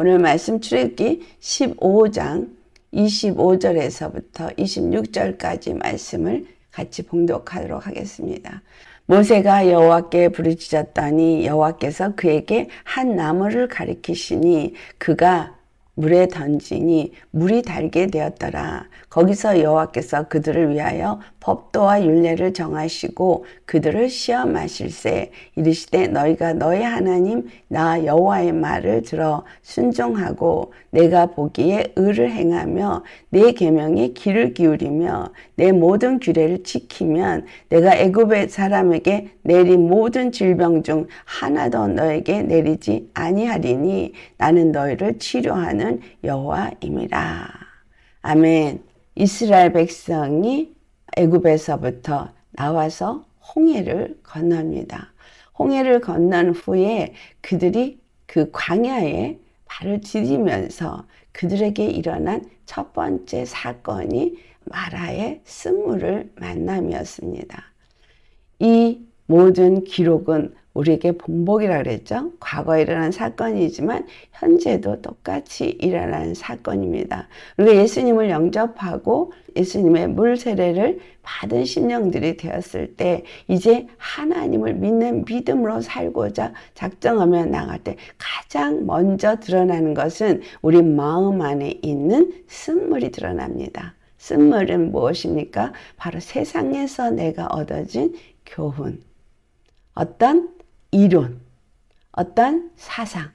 오늘 말씀 출애기 15장 25절에서부터 26절까지 말씀을 같이 봉독하도록 하겠습니다. 모세가 여호와께 부르짖었더니 여호와께서 그에게 한 나무를 가리키시니 그가 물에 던지니 물이 달게 되었더라. 거기서 여호와께서 그들을 위하여 법도와 윤례를 정하시고 그들을 시험하실세 이르시되 너희가 너희 하나님 나 여호와의 말을 들어 순종하고 내가 보기에 의를 행하며 내 계명에 귀를 기울이며 내 모든 규례를 지키면 내가 애굽의 사람에게 내린 모든 질병 중 하나도 너에게 내리지 아니하리니 나는 너희를 치료하는 하시는 여호와입니다. 아멘. 이스라엘 백성이 애굽에서부터 나와서 홍해를 건넙니다. 홍해를 건넌 후에 그들이 그 광야에 발을 디디면서 그들에게 일어난 첫 번째 사건이 마라의 쓴물을 만남이었습니다. 이 모든 기록은 우리에게 본복이라 그랬죠. 과거에 일어난 사건이지만 현재도 똑같이 일어난 사건입니다. 우리가 예수님을 영접하고 예수님의 물 세례를 받은 심령들이 되었을 때 이제 하나님을 믿는 믿음으로 살고자 작정하며 나갈 때 가장 먼저 드러나는 것은 우리 마음 안에 있는 쓴물이 드러납니다. 쓴물은 무엇입니까? 바로 세상에서 내가 얻어진 교훈. 어떤 이론, 어떤 사상,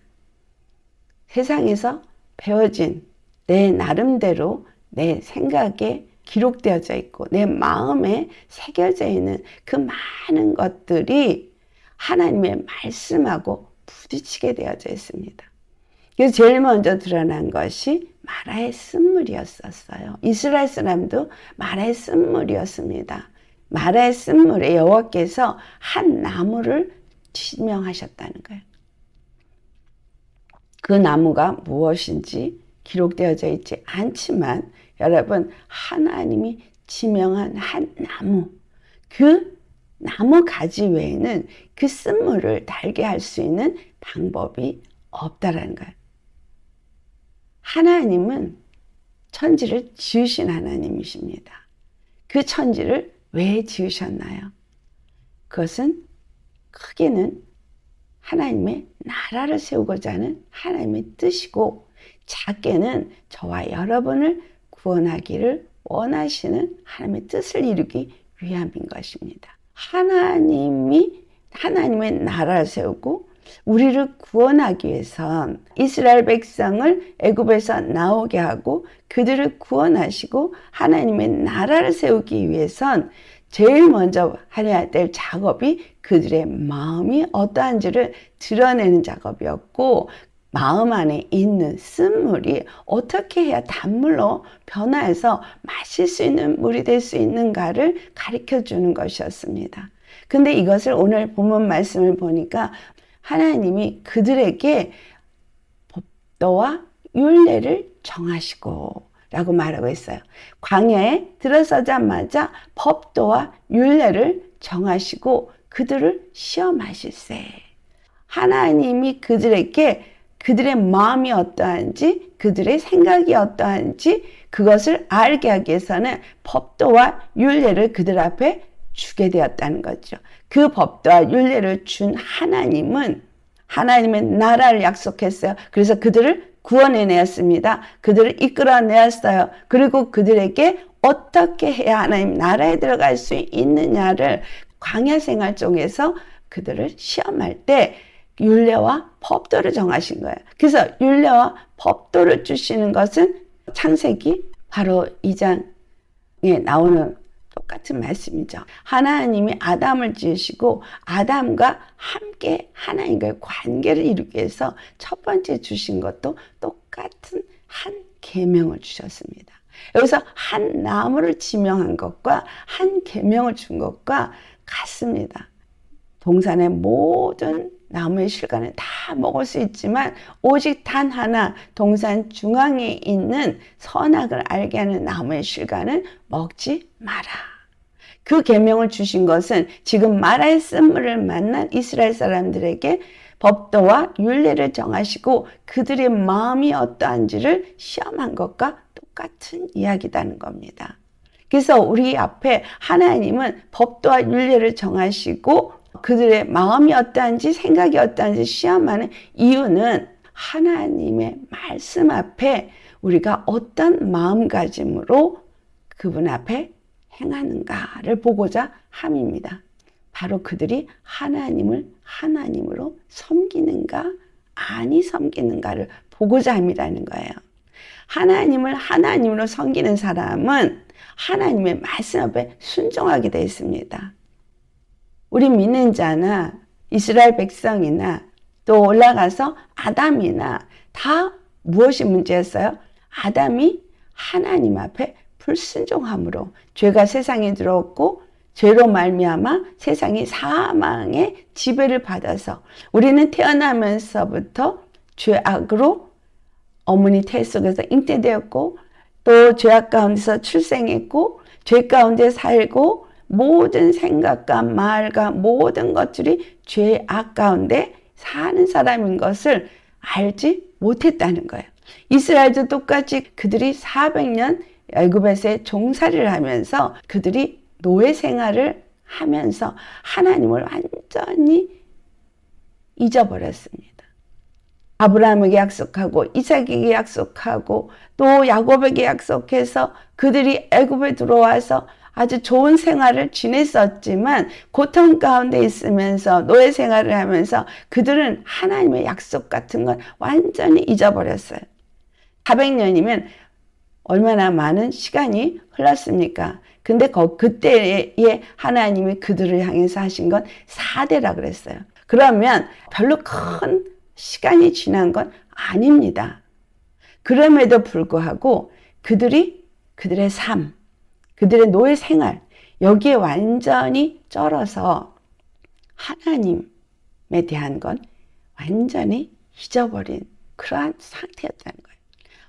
세상에서 배워진 내 나름대로 내 생각에 기록되어져 있고 내 마음에 새겨져 있는 그 많은 것들이 하나님의 말씀하고 부딪히게 되어져 있습니다. 그래서 제일 먼저 드러난 것이 마라의 쓴물이었었어요. 이스라엘 사람도 마라의 쓴물이었습니다. 마라의 쓴물에 여호와께서 한 나무를 신명하셨다는 거예요. 그 나무가 무엇인지 기록되어져 있지 않지만 여러분 하나님이 지명한 한 나무 그 나무 가지 외에는 그 쓴물을 달게 할 수 있는 방법이 없다라는 거예요. 하나님은 천지를 지으신 하나님이십니다. 그 천지를 왜 지으셨나요? 그것은 크게는 하나님의 나라를 세우고자 하는 하나님의 뜻이고 작게는 저와 여러분을 구원하기를 원하시는 하나님의 뜻을 이루기 위함인 것입니다. 하나님이 하나님의 나라를 세우고 우리를 구원하기 위해선 이스라엘 백성을 애굽에서 나오게 하고 그들을 구원하시고 하나님의 나라를 세우기 위해선 제일 먼저 해야 될 작업이 그들의 마음이 어떠한지를 드러내는 작업이었고 마음 안에 있는 쓴물이 어떻게 해야 단물로 변화해서 마실 수 있는 물이 될 수 있는가를 가르쳐 주는 것이었습니다. 근데 이것을 오늘 본문 말씀을 보니까 하나님이 그들에게 법도와 윤례를 정하시고 라고 말하고 있어요. 광야에 들어서자마자 법도와 윤례를 정하시고 그들을 시험하실세. 하나님이 그들에게 그들의 마음이 어떠한지 그들의 생각이 어떠한지 그것을 알게 하기 위해서는 법도와 윤례를 그들 앞에 주게 되었다는 거죠. 그 법도와 윤례를 준 하나님은 하나님의 나라를 약속했어요. 그래서 그들을 구원해내었습니다. 그들을 이끌어내었어요. 그리고 그들에게 어떻게 해야 하나님 나라에 들어갈 수 있느냐를 광야 생활 쪽에서 그들을 시험할 때 윤례와 법도를 정하신 거예요. 그래서 윤례와 법도를 주시는 것은 창세기 바로 2장에 나오는 똑같은 말씀이죠. 하나님이 아담을 지으시고 아담과 함께 하나님과의 관계를 이루기 위해서 첫 번째 주신 것도 똑같은 한 계명을 주셨습니다. 여기서 한 나무를 지명한 것과 한 계명을 준 것과 같습니다. 동산의 모든 나무의 실과는 다 먹을 수 있지만 오직 단 하나 동산 중앙에 있는 선악을 알게 하는 나무의 실과는 먹지 마라. 그 계명을 주신 것은 지금 마라의 쓴물을 만난 이스라엘 사람들에게 법도와 윤례를 정하시고 그들의 마음이 어떠한지를 시험한 것과 똑같은 이야기다는 겁니다. 그래서 우리 앞에 하나님은 법도와 윤례를 정하시고 그들의 마음이 어떠한지 생각이 어떠한지 시험하는 이유는 하나님의 말씀 앞에 우리가 어떤 마음가짐으로 그분 앞에 행하는가를 보고자 함입니다. 바로 그들이 하나님을 하나님으로 섬기는가 아니 섬기는가를 보고자 함이라는 거예요. 하나님을 하나님으로 섬기는 사람은 하나님의 말씀 앞에 순종하게 되어 있습니다. 우리 믿는 자나 이스라엘 백성이나 또 올라가서 아담이나 다 무엇이 문제였어요? 아담이 하나님 앞에 불순종함으로 죄가 세상에 들어왔고 죄로 말미암아 세상이 사망의 지배를 받아서 우리는 태어나면서부터 죄악으로 어머니 태 속에서 잉태되었고 또 죄악 가운데서 출생했고 죄 가운데 살고 모든 생각과 말과 모든 것들이 죄의 악 가운데 사는 사람인 것을 알지 못했다는 거예요. 이스라엘도 똑같이 그들이 400년 애굽에서 종살이를 하면서 그들이 노예 생활을 하면서 하나님을 완전히 잊어버렸습니다. 아브라함에게 약속하고 이삭에게 약속하고 또 야곱에게 약속해서 그들이 애굽에 들어와서 아주 좋은 생활을 지냈었지만 고통 가운데 있으면서 노예 생활을 하면서 그들은 하나님의 약속 같은 건 완전히 잊어버렸어요. 400년이면 얼마나 많은 시간이 흘렀습니까? 근데 그, 때에 하나님이 그들을 향해서 하신 건 4대라 그랬어요. 그러면 별로 큰 시간이 지난 건 아닙니다. 그럼에도 불구하고 그들이 그들의 삶, 그들의 노예 생활, 여기에 완전히 쩔어서 하나님에 대한 건 완전히 잊어버린 그러한 상태였다는 거예요.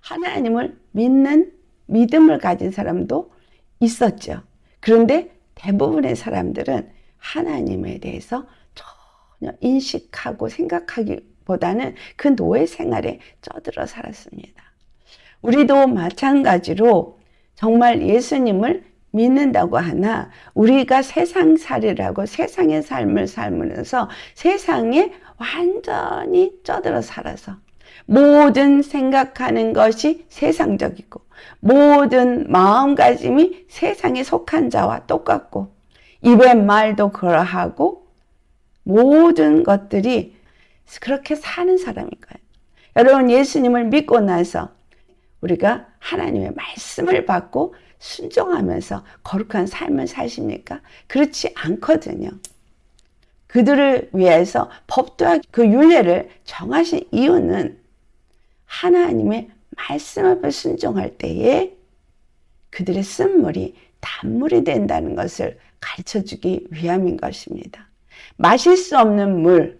하나님을 믿는 믿음을 가진 사람도 있었죠. 그런데 대부분의 사람들은 하나님에 대해서 전혀 인식하고 생각하기보다는 그 노예 생활에 쪄들어 살았습니다. 우리도 마찬가지로 정말 예수님을 믿는다고 하나 우리가 세상 살이라고 세상의 삶을 살면서 세상에 완전히 쪄들어 살아서 모든 생각하는 것이 세상적이고 모든 마음가짐이 세상에 속한 자와 똑같고 입의 말도 그러하고 모든 것들이 그렇게 사는 사람인 거예요. 여러분 예수님을 믿고 나서 우리가 하나님의 말씀을 받고 순종하면서 거룩한 삶을 사십니까? 그렇지 않거든요. 그들을 위해서 법도와 그 윤례를 정하신 이유는 하나님의 말씀 앞에 순종할 때에 그들의 쓴물이 단물이 된다는 것을 가르쳐 주기 위함인 것입니다. 마실 수 없는 물,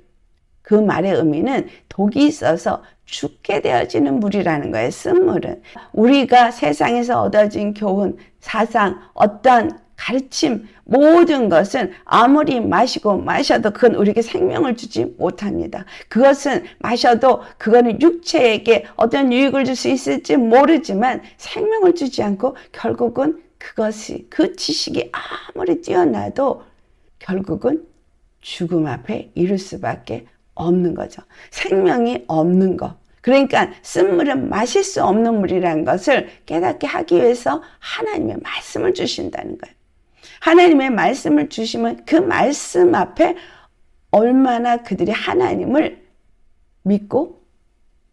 그 말의 의미는 독이 있어서 죽게 되어지는 물이라는 거예요. 쓴물은. 우리가 세상에서 얻어진 교훈, 사상, 어떤 가르침, 모든 것은 아무리 마시고 마셔도 그건 우리에게 생명을 주지 못합니다. 그것은 마셔도 그거는 육체에게 어떤 유익을 줄 수 있을지 모르지만 생명을 주지 않고 결국은 그것이, 그 지식이 아무리 뛰어나도 결국은 죽음 앞에 이를 수밖에 없는 거죠. 생명이 없는 것. 그러니까 쓴물은 마실 수 없는 물이라는 것을 깨닫게 하기 위해서 하나님의 말씀을 주신다는 거예요. 하나님의 말씀을 주시면 그 말씀 앞에 얼마나 그들이 하나님을 믿고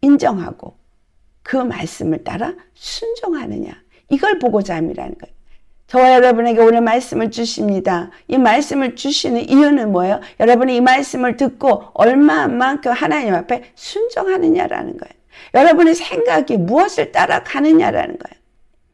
인정하고 그 말씀을 따라 순종하느냐. 이걸 보고자 함이라는 거예요. 저와 여러분에게 오늘 말씀을 주십니다. 이 말씀을 주시는 이유는 뭐예요? 여러분이 이 말씀을 듣고 얼마만큼 하나님 앞에 순종하느냐라는 거예요. 여러분의 생각이 무엇을 따라가느냐라는 거예요.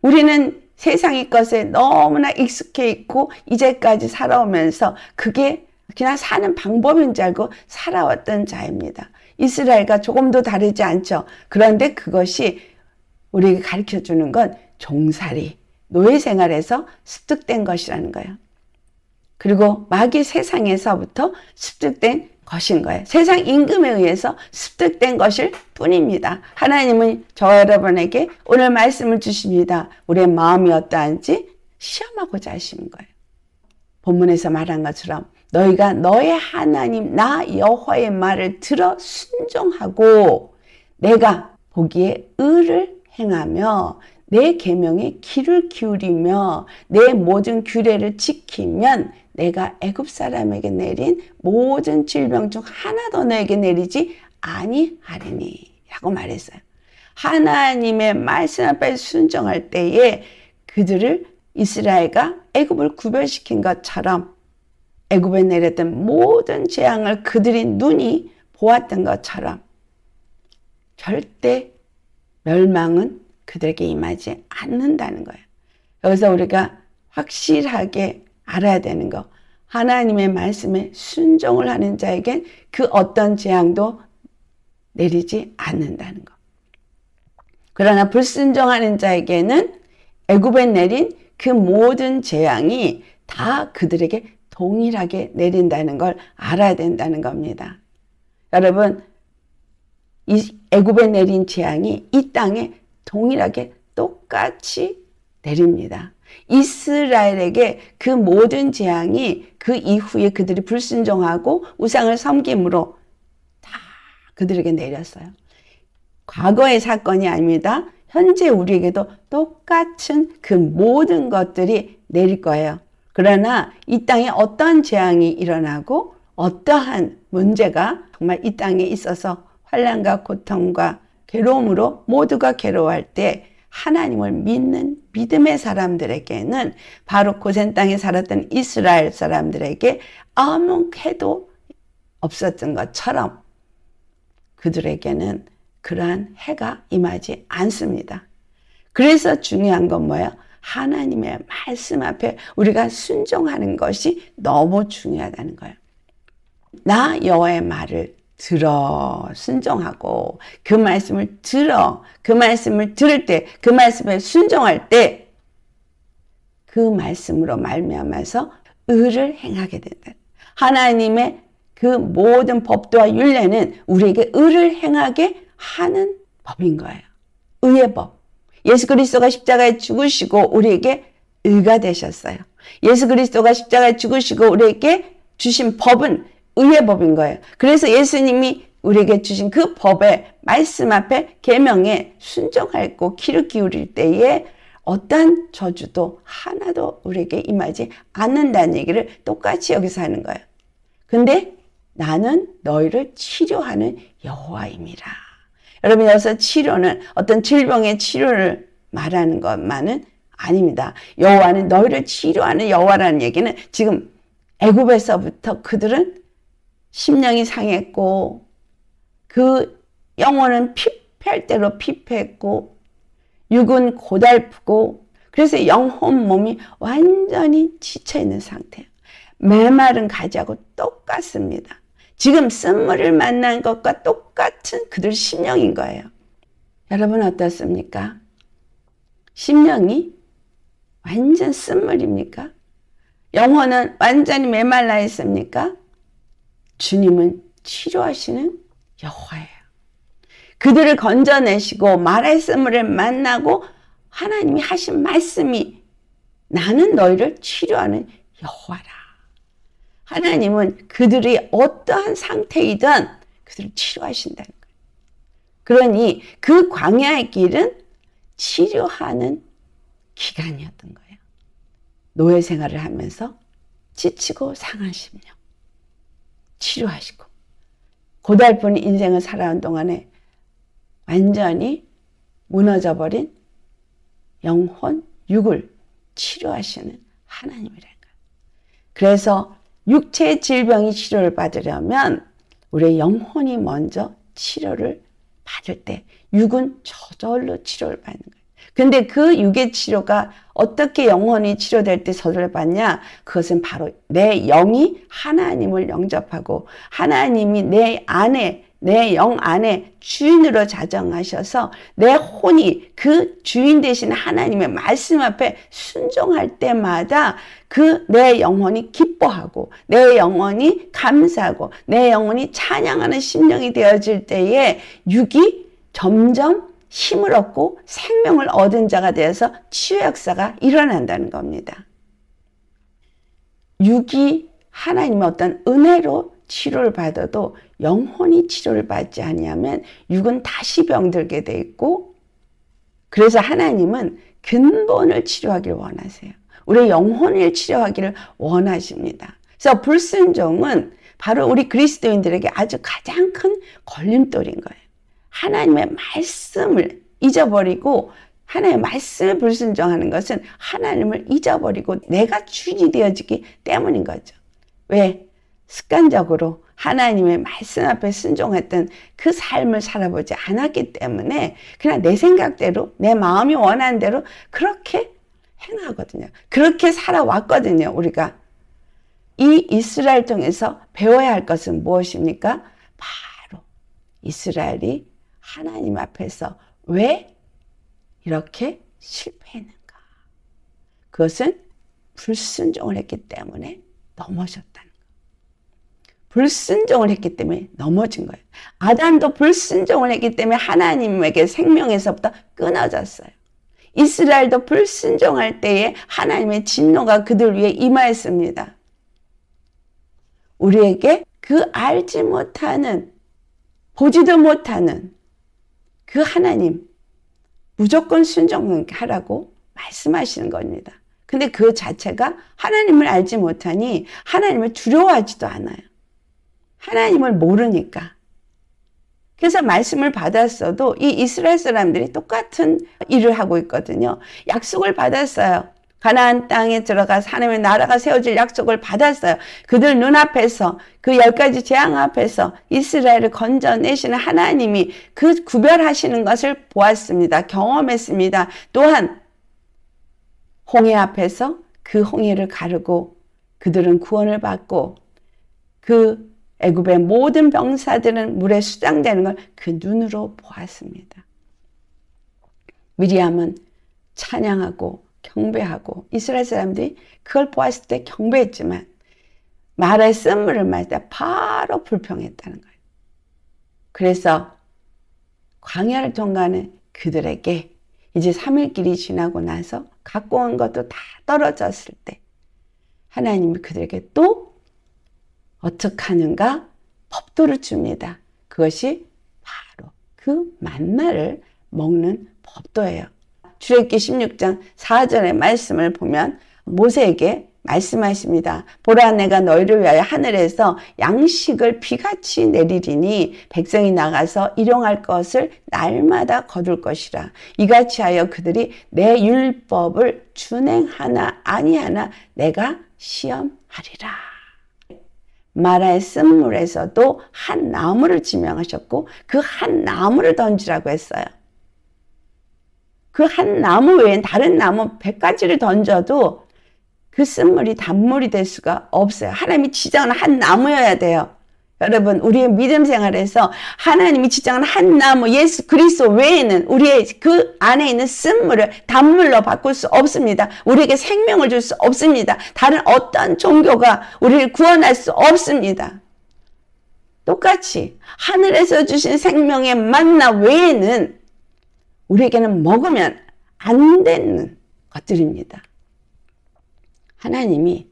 우리는 세상의 것에 너무나 익숙해 있고 이제까지 살아오면서 그게 그냥 사는 방법인 줄 알고 살아왔던 자입니다. 이스라엘과 조금도 다르지 않죠. 그런데 그것이 우리에게 가르쳐 주는 건 종살이, 노예 생활에서 습득된 것이라는 거예요. 그리고 마귀 세상에서부터 습득된 것인 거예요. 세상 임금에 의해서 습득된 것일 뿐입니다. 하나님은 저 여러분에게 오늘 말씀을 주십니다. 우리의 마음이 어떠한지 시험하고자 하시는 거예요. 본문에서 말한 것처럼 너희가 너의 하나님 나 여호와의 말을 들어 순종하고 내가 보기에 의를 행하며 내 계명에 귀를 기울이며 내 모든 규례를 지키면 내가 애굽 사람에게 내린 모든 질병 중 하나도 너에게 내리지 아니하리니라고 말했어요. 하나님의 말씀 앞에 순종할 때에 그들을 이스라엘과 애굽을 구별시킨 것처럼 애굽에 내렸던 모든 재앙을 그들의 눈이 보았던 것처럼 절대 멸망은 그들에게 임하지 않는다는 거예요. 여기서 우리가 확실하게 알아야 되는 거. 하나님의 말씀에 순종을 하는 자에겐 그 어떤 재앙도 내리지 않는다는 것. 그러나 불순종하는 자에게는 애굽에 내린 그 모든 재앙이 다 그들에게 동일하게 내린다는 걸 알아야 된다는 겁니다. 여러분, 이 애굽에 내린 재앙이 이 땅에 동일하게 똑같이 내립니다. 이스라엘에게 그 모든 재앙이 그 이후에 그들이 불순종하고 우상을 섬김으로 다 그들에게 내렸어요. 과거의 사건이 아닙니다. 현재 우리에게도 똑같은 그 모든 것들이 내릴 거예요. 그러나 이 땅에 어떤 재앙이 일어나고 어떠한 문제가 정말 이 땅에 있어서 환란과 고통과 괴로움으로 모두가 괴로워할 때 하나님을 믿는 믿음의 사람들에게는 바로 고센 땅에 살았던 이스라엘 사람들에게 아무 해도 없었던 것처럼 그들에게는 그러한 해가 임하지 않습니다. 그래서 중요한 건 뭐예요? 하나님의 말씀 앞에 우리가 순종하는 것이 너무 중요하다는 거예요. 나 여호와의 말을 들어 순종하고 그 말씀을 들어 그 말씀을 들을 때 그 말씀에 순종할 때 그 말씀으로 말미암아서 의를 행하게 된다. 하나님의 그 모든 법도와 윤례는 우리에게 의를 행하게 하는 법인 거예요. 의의 법. 예수 그리스도가 십자가에 죽으시고 우리에게 의가 되셨어요. 예수 그리스도가 십자가에 죽으시고 우리에게 주신 법은 의의 법인 거예요. 그래서 예수님이 우리에게 주신 그 법의 말씀 앞에 계명에 순종하고 키를 기울일 때에 어떠 저주도 하나도 우리에게 임하지 않는다는 얘기를 똑같이 여기서 하는 거예요. 근데 나는 너희를 치료하는 여호와입니다. 여러분 여기서 치료는 어떤 질병의 치료를 말하는 것만은 아닙니다. 여호와는 너희를 치료하는 여호와라는 얘기는 지금 애굽에서부터 그들은 심령이 상했고 그 영혼은 피폐할 대로 피폐했고 육은 고달프고 그래서 영혼 몸이 완전히 지쳐있는 상태예요. 메마른 가지하고 똑같습니다. 지금 쓴물을 만난 것과 똑같은 그들 심령인 거예요. 여러분 어떻습니까? 심령이 완전 쓴물입니까? 영혼은 완전히 메말라 있습니까? 주님은 치료하시는 여호와예요. 그들을 건져내시고 말씀을 만나고 하나님이 하신 말씀이 나는 너희를 치료하는 여호와라. 하나님은 그들이 어떠한 상태이든 그들을 치료하신다는 거예요. 그러니 그 광야의 길은 치료하는 기간이었던 거예요. 노예 생활을 하면서 지치고 상한 심령. 치료하시고 고달픈 인생을 살아온 동안에 완전히 무너져버린 영혼, 육을 치료하시는 하나님이란 요 그래서 육체의 질병이 치료를 받으려면 우리의 영혼이 먼저 치료를 받을 때 육은 저절로 치료를 받는 거예요. 근데 그 유괴치료가 어떻게 영혼이 치료될 때서절로 받냐? 그것은 바로 내 영이 하나님을 영접하고 하나님이 내 안에 내 영 안에 주인으로 자정하셔서 내 혼이 그 주인 대신 하나님의 말씀 앞에 순종할 때마다 그 내 영혼이 기뻐하고 내 영혼이 감사하고 내 영혼이 찬양하는 심령이 되어질 때에 육이 점점 힘을 얻고 생명을 얻은 자가 되어서 치유 역사가 일어난다는 겁니다. 육이 하나님의 어떤 은혜로 치료를 받아도 영혼이 치료를 받지 아니면 육은 다시 병들게 돼 있고 그래서 하나님은 근본을 치료하기를 원하세요. 우리 영혼을 치료하기를 원하십니다. 그래서 불순종은 바로 우리 그리스도인들에게 아주 가장 큰 걸림돌인 거예요. 하나님의 말씀을 잊어버리고 하나님의 말씀을 불순종하는 것은 하나님을 잊어버리고 내가 주인이 되어지기 때문인 거죠. 왜? 습관적으로 하나님의 말씀 앞에 순종했던 그 삶을 살아보지 않았기 때문에 그냥 내 생각대로 내 마음이 원하는 대로 그렇게 행하거든요. 그렇게 살아왔거든요. 우리가 이 이스라엘 통해서 배워야 할 것은 무엇입니까? 바로 이스라엘이 하나님 앞에서 왜 이렇게 실패했는가? 그것은 불순종을 했기 때문에 넘어졌다는 거. 불순종을 했기 때문에 넘어진 거예요. 아담도 불순종을 했기 때문에 하나님에게 생명에서부터 끊어졌어요. 이스라엘도 불순종할 때에 하나님의 진노가 그들 위에 임하였습니다. 우리에게 그 알지 못하는, 보지도 못하는 그 하나님 무조건 순종하라고 말씀하시는 겁니다. 근데 그 자체가 하나님을 알지 못하니 하나님을 두려워하지도 않아요. 하나님을 모르니까. 그래서 말씀을 받았어도 이 이스라엘 사람들이 똑같은 일을 하고 있거든요. 약속을 받았어요. 가나안 땅에 들어가 하나님의 나라가 세워질 약속을 받았어요. 그들 눈앞에서 그 열 가지 재앙 앞에서 이스라엘을 건져내시는 하나님이 그 구별하시는 것을 보았습니다. 경험했습니다. 또한 홍해 앞에서 그 홍해를 가르고 그들은 구원을 받고 그 애굽의 모든 병사들은 물에 수장되는 걸 그 눈으로 보았습니다. 미리암은 찬양하고 경배하고 이스라엘 사람들이 그걸 보았을 때 경배했지만 말의 쓴물을 마실 때 바로 불평했다는 거예요. 그래서 광야를 통과하는 그들에게 이제 3일 길이 지나고 나서 갖고 온 것도 다 떨어졌을 때 하나님이 그들에게 또 어떻게 하는가 법도를 줍니다. 그것이 바로 그 만나를 먹는 법도예요. 출애기 16장 4절의 말씀을 보면 모세에게 말씀하십니다. 보라 내가 너희를 위하여 하늘에서 양식을 비같이 내리리니 백성이 나가서 일용할 것을 날마다 거둘 것이라. 이같이 하여 그들이 내 율법을 준행하나 아니하나 내가 시험하리라. 마라의 쓴물에서도 한 나무를 지명하셨고 그 한 나무를 던지라고 했어요. 그한 나무 외엔 다른 나무 100가지를 던져도 그 쓴물이 단물이 될 수가 없어요. 하나님이 지정한 한 나무여야 돼요. 여러분 우리의 믿음 생활에서 하나님이 지정한 한 나무 예수 그리스도 외에는 우리의 그 안에 있는 쓴물을 단물로 바꿀 수 없습니다. 우리에게 생명을 줄 수 없습니다. 다른 어떤 종교가 우리를 구원할 수 없습니다. 똑같이 하늘에서 주신 생명의 만나 외에는 우리에게는 먹으면 안 되는 것들입니다. 하나님이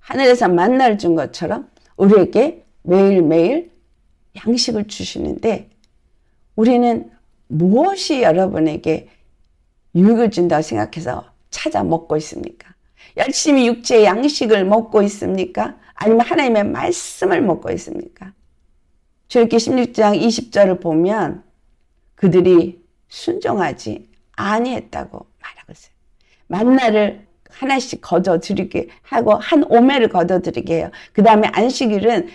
하늘에서 만날 준 것처럼 우리에게 매일매일 양식을 주시는데 우리는 무엇이 여러분에게 유익을 준다고 생각해서 찾아 먹고 있습니까? 열심히 육체의 양식을 먹고 있습니까? 아니면 하나님의 말씀을 먹고 있습니까? 출애기 16장 20절을 보면 그들이 순종하지 아니했다고 말하고 있어요. 만나를 하나씩 거저 드리게 하고 한 오매를 거저 드리게 해요. 그 다음에 안식일은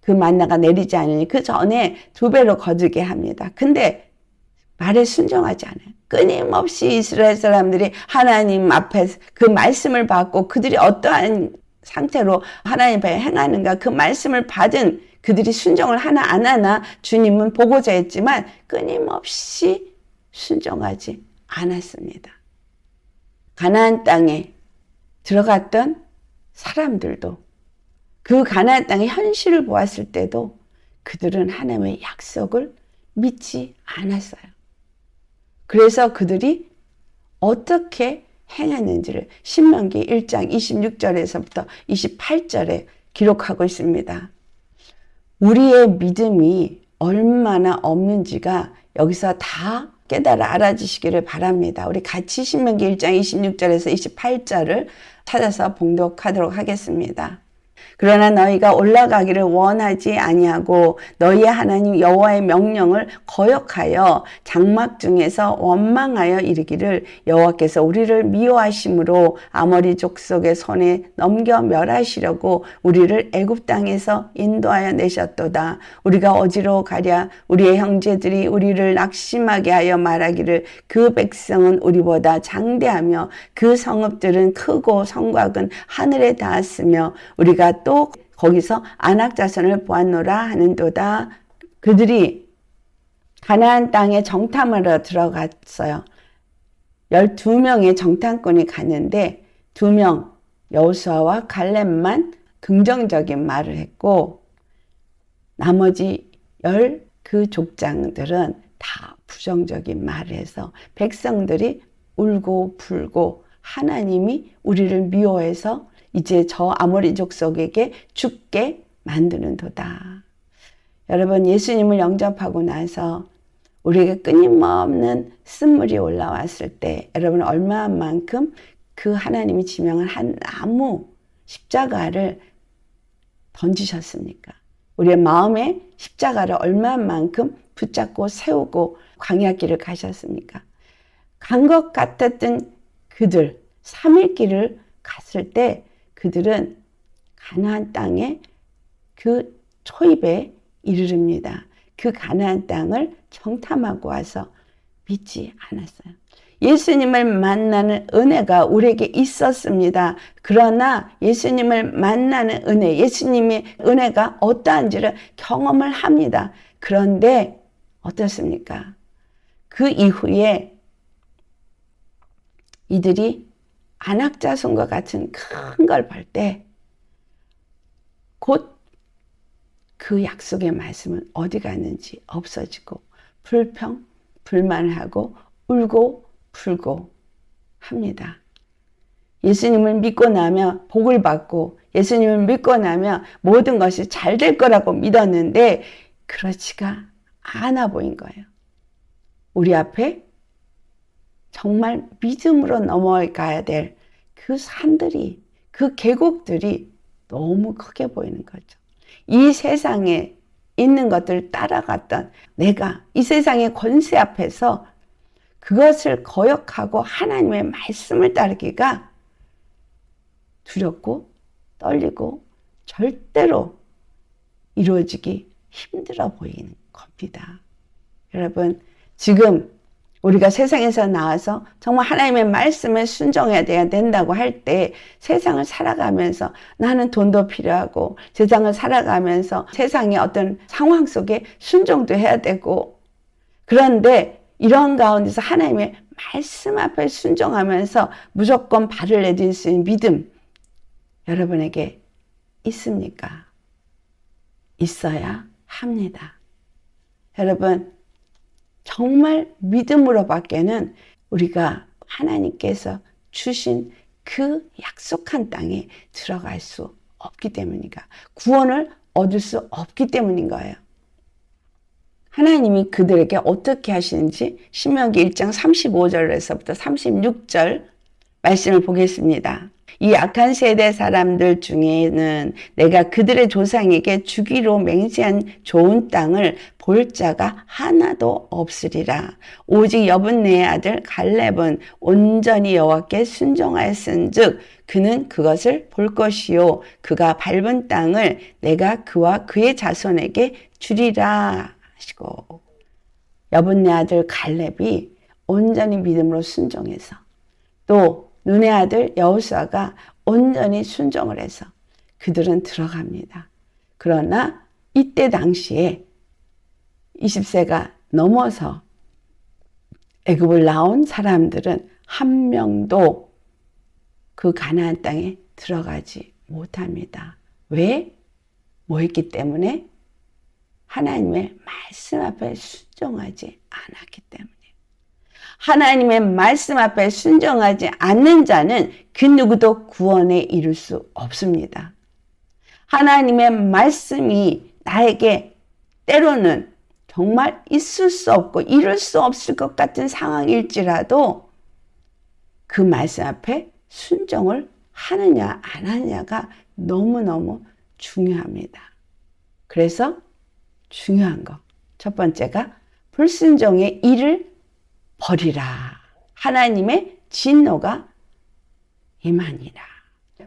그 만나가 내리지 않으니 그 전에 두 배로 거두게 합니다. 근데 말에 순종하지 않아요. 끊임없이 이스라엘 사람들이 하나님 앞에 그 말씀을 받고 그들이 어떠한 상태로 하나님 앞에 행하는가 그 말씀을 받은 그들이 순종을 하나 안 하나 주님은 보고자 했지만 끊임없이 순종하지 않았습니다. 가나안 땅에 들어갔던 사람들도 그 가나안 땅의 현실을 보았을 때도 그들은 하나님의 약속을 믿지 않았어요. 그래서 그들이 어떻게 행했는지를 신명기 1장 26절에서부터 28절에 기록하고 있습니다. 우리의 믿음이 얼마나 없는지가 여기서 다 깨달아 알아주시기를 바랍니다. 우리 같이 신명기 1장 26절에서 28절을 찾아서 봉독하도록 하겠습니다. 그러나 너희가 올라가기를 원하지 아니하고 너희의 하나님 여호와의 명령을 거역하여 장막 중에서 원망하여 이르기를 여호와께서 우리를 미워하심으로 아머리 족속의 손에 넘겨 멸하시려고 우리를 애굽 땅에서 인도하여 내셨도다. 우리가 어디로 가랴 우리의 형제들이 우리를 낙심하게 하여 말하기를 그 백성은 우리보다 장대하며 그 성읍들은 크고 성곽은 하늘에 닿았으며 우리가 또또 거기서 안악 자선을 보았노라 하는도다 그들이 가나안 땅에 정탐하러 들어갔어요. 12명의 정탐꾼이 갔는데 2명 여호수아와 갈렙만 긍정적인 말을 했고 나머지 1그 족장들은 다 부정적인 말을 해서 백성들이 울고 불고 하나님이 우리를 미워해서 이제 저 아모리 족속에게 죽게 만드는도다. 여러분 예수님을 영접하고 나서 우리에게 끊임없는 쓴물이 올라왔을 때 여러분 얼마만큼 그 하나님이 지명한 한 나무 십자가를 던지셨습니까? 우리의 마음에 십자가를 얼마만큼 붙잡고 세우고 광야길을 가셨습니까? 간 것 같았던 그들 3일길을 갔을 때 그들은 가나안 땅에 그 초입에 이르릅니다. 그 가나안 땅을 경탐하고 와서 믿지 않았어요. 예수님을 만나는 은혜가 우리에게 있었습니다. 그러나 예수님을 만나는 은혜, 예수님의 은혜가 어떠한지를 경험을 합니다. 그런데 어떻습니까? 그 이후에 이들이 안악자손과 같은 큰 걸 볼 때 곧 그 약속의 말씀은 어디 갔는지 없어지고 불평, 불만하고 울고 풀고 합니다. 예수님을 믿고 나면 복을 받고 예수님을 믿고 나면 모든 것이 잘 될 거라고 믿었는데 그렇지가 않아 보인 거예요. 우리 앞에 정말 믿음으로 넘어가야 될 그 산들이 그 계곡들이 너무 크게 보이는 거죠. 이 세상에 있는 것들 을 따라갔던 내가 이 세상의 권세 앞에서 그것을 거역하고 하나님의 말씀을 따르기가 두렵고 떨리고 절대로 이루어지기 힘들어 보이는 겁니다. 여러분, 지금 우리가 세상에서 나와서 정말 하나님의 말씀에 순종해야 돼야 된다고 할 때 세상을 살아가면서 나는 돈도 필요하고 세상을 살아가면서 세상의 어떤 상황 속에 순종도 해야 되고 그런데 이런 가운데서 하나님의 말씀 앞에 순종하면서 무조건 발을 내딛수 있는 믿음 여러분에게 있습니까? 있어야 합니다. 여러분 정말 믿음으로밖에는 우리가 하나님께서 주신 그 약속한 땅에 들어갈 수 없기 때문이니까 구원을 얻을 수 없기 때문인 거예요. 하나님이 그들에게 어떻게 하시는지 신명기 1장 35절에서부터 36절 말씀을 보겠습니다. 이 악한 세대 사람들 중에는 내가 그들의 조상에게 주기로 맹세한 좋은 땅을 볼 자가 하나도 없으리라. 오직 여분 내 네 아들 갈렙은 온전히 여호와께 순종하였은즉 그는 그것을 볼 것이요 그가 밟은 땅을 내가 그와 그의 자손에게 주리라 하시고 여분 내 네 아들 갈렙이 온전히 믿음으로 순종해서 또 눈의 아들 여호수아가 온전히 순종을 해서 그들은 들어갑니다. 그러나 이때 당시에 20세가 넘어서 애굽을 나온 사람들은 한 명도 그 가나안 땅에 들어가지 못합니다. 왜? 뭐했기 때문에 하나님의 말씀 앞에 순종하지 않았기 때문에. 하나님의 말씀 앞에 순종하지 않는 자는 그 누구도 구원에 이를 수 없습니다. 하나님의 말씀이 나에게 때로는 정말 있을 수 없고 이룰 수 없을 것 같은 상황일지라도 그 말씀 앞에 순종을 하느냐 안 하느냐가 너무너무 중요합니다. 그래서 중요한 것. 첫 번째가 불순종의 일을 버리라. 하나님의 진노가 임하니라.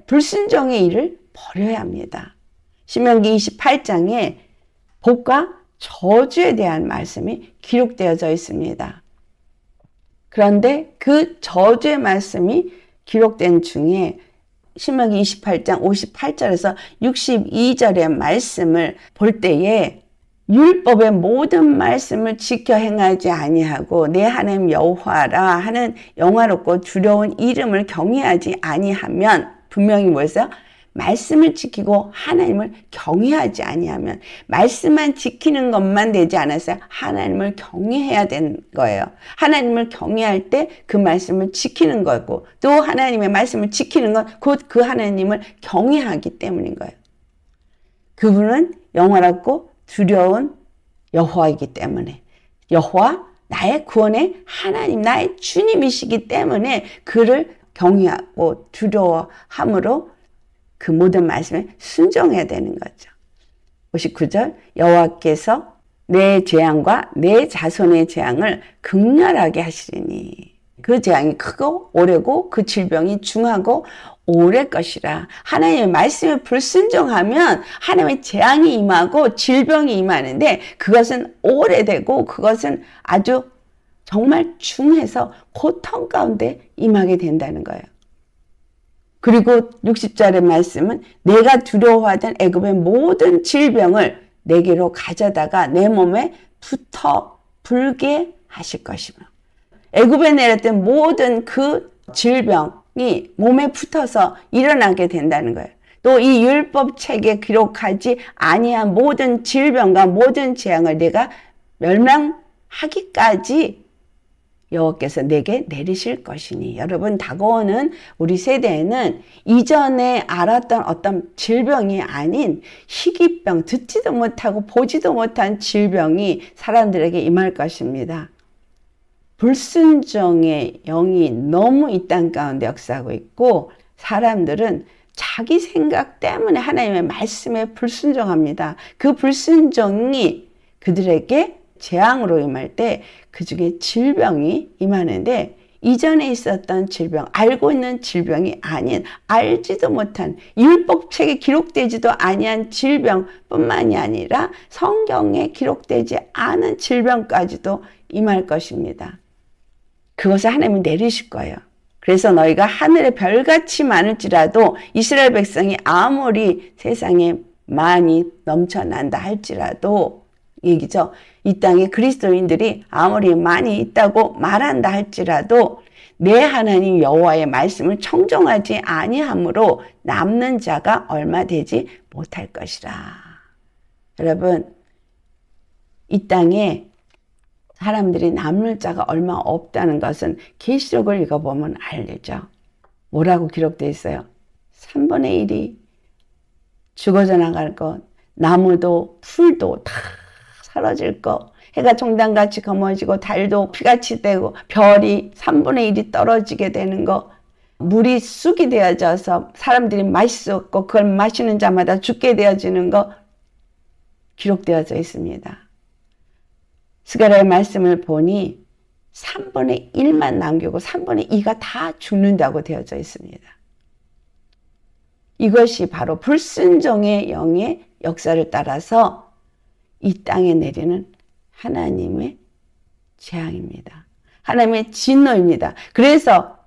불순종의 일을 버려야 합니다. 신명기 28장에 복과 저주에 대한 말씀이 기록되어져 있습니다. 그런데 그 저주의 말씀이 기록된 중에 신명기 28장 58절에서 62절의 말씀을 볼 때에 율법의 모든 말씀을 지켜 행하지 아니하고 내 하나님 여호와라 하는 영화롭고 두려운 이름을 경외하지 아니하면 분명히 뭐였어요? 말씀을 지키고 하나님을 경외하지 아니하면 말씀만 지키는 것만 되지 않았어요. 하나님을 경외해야 된 거예요. 하나님을 경외할 때 그 말씀을 지키는 거고 또 하나님의 말씀을 지키는 건 곧 그 하나님을 경외하기 때문인 거예요. 그분은 영화롭고 두려운 여호와이기 때문에 여호와 나의 구원의 하나님 나의 주님이시기 때문에 그를 경외하고 두려워함으로 그 모든 말씀에 순종해야 되는 거죠. 59절 여호와께서 내 재앙과 내 자손의 재앙을 극렬하게 하시리니 그 재앙이 크고 오래고 그 질병이 중하고 오래 것이라 하나님의 말씀에 불순종하면 하나님의 재앙이 임하고 질병이 임하는데 그것은 오래되고 그것은 아주 정말 중해서 고통 가운데 임하게 된다는 거예요. 그리고 60절의 말씀은 내가 두려워하던 애굽의 모든 질병을 내게로 가져다가 내 몸에 붙어 불게 하실 것이며 애굽에 내렸던 모든 그 질병 이 몸에 붙어서 일어나게 된다는 거예요. 또 이 율법 책에 기록하지 아니한 모든 질병과 모든 재앙을 내가 멸망하기까지 여호께서 내게 내리실 것이니 여러분 다가오는 우리 세대에는 이전에 알았던 어떤 질병이 아닌 희귀병 듣지도 못하고 보지도 못한 질병이 사람들에게 임할 것입니다. 불순종의 영이 너무 이 땅 가운데 역사하고 있고 사람들은 자기 생각 때문에 하나님의 말씀에 불순종합니다. 그 불순종이 그들에게 재앙으로 임할 때 그 중에 질병이 임하는데 이전에 있었던 질병, 알고 있는 질병이 아닌 알지도 못한 율법책에 기록되지도 아니한 질병뿐만이 아니라 성경에 기록되지 않은 질병까지도 임할 것입니다. 그것을 하나님은 내리실 거예요. 그래서 너희가 하늘의 별같이 많을지라도 이스라엘 백성이 아무리 세상에 많이 넘쳐난다 할지라도 얘기죠. 이 땅에 그리스도인들이 아무리 많이 있다고 말한다 할지라도 내 하나님 여호와의 말씀을 청정하지 아니하므로 남는 자가 얼마 되지 못할 것이라. 여러분 이 땅에 사람들이 남을 자가 얼마 없다는 것은 계시록을 읽어보면 알리죠. 뭐라고 기록되어 있어요? 3분의 1이 죽어져 나갈 것, 나무도 풀도 다 사라질 것, 해가 종단같이 검어지고 달도 피같이 되고 별이 3분의 1이 떨어지게 되는 것, 물이 쑥이 되어져서 사람들이 마실 수 없고 그걸 마시는 자마다 죽게 되어지는 것 기록되어져 있습니다. 스가라의 말씀을 보니 3분의 1만 남기고 3분의 2가 다 죽는다고 되어져 있습니다. 이것이 바로 불순종의 영의 역사를 따라서 이 땅에 내리는 하나님의 재앙입니다. 하나님의 진노입니다. 그래서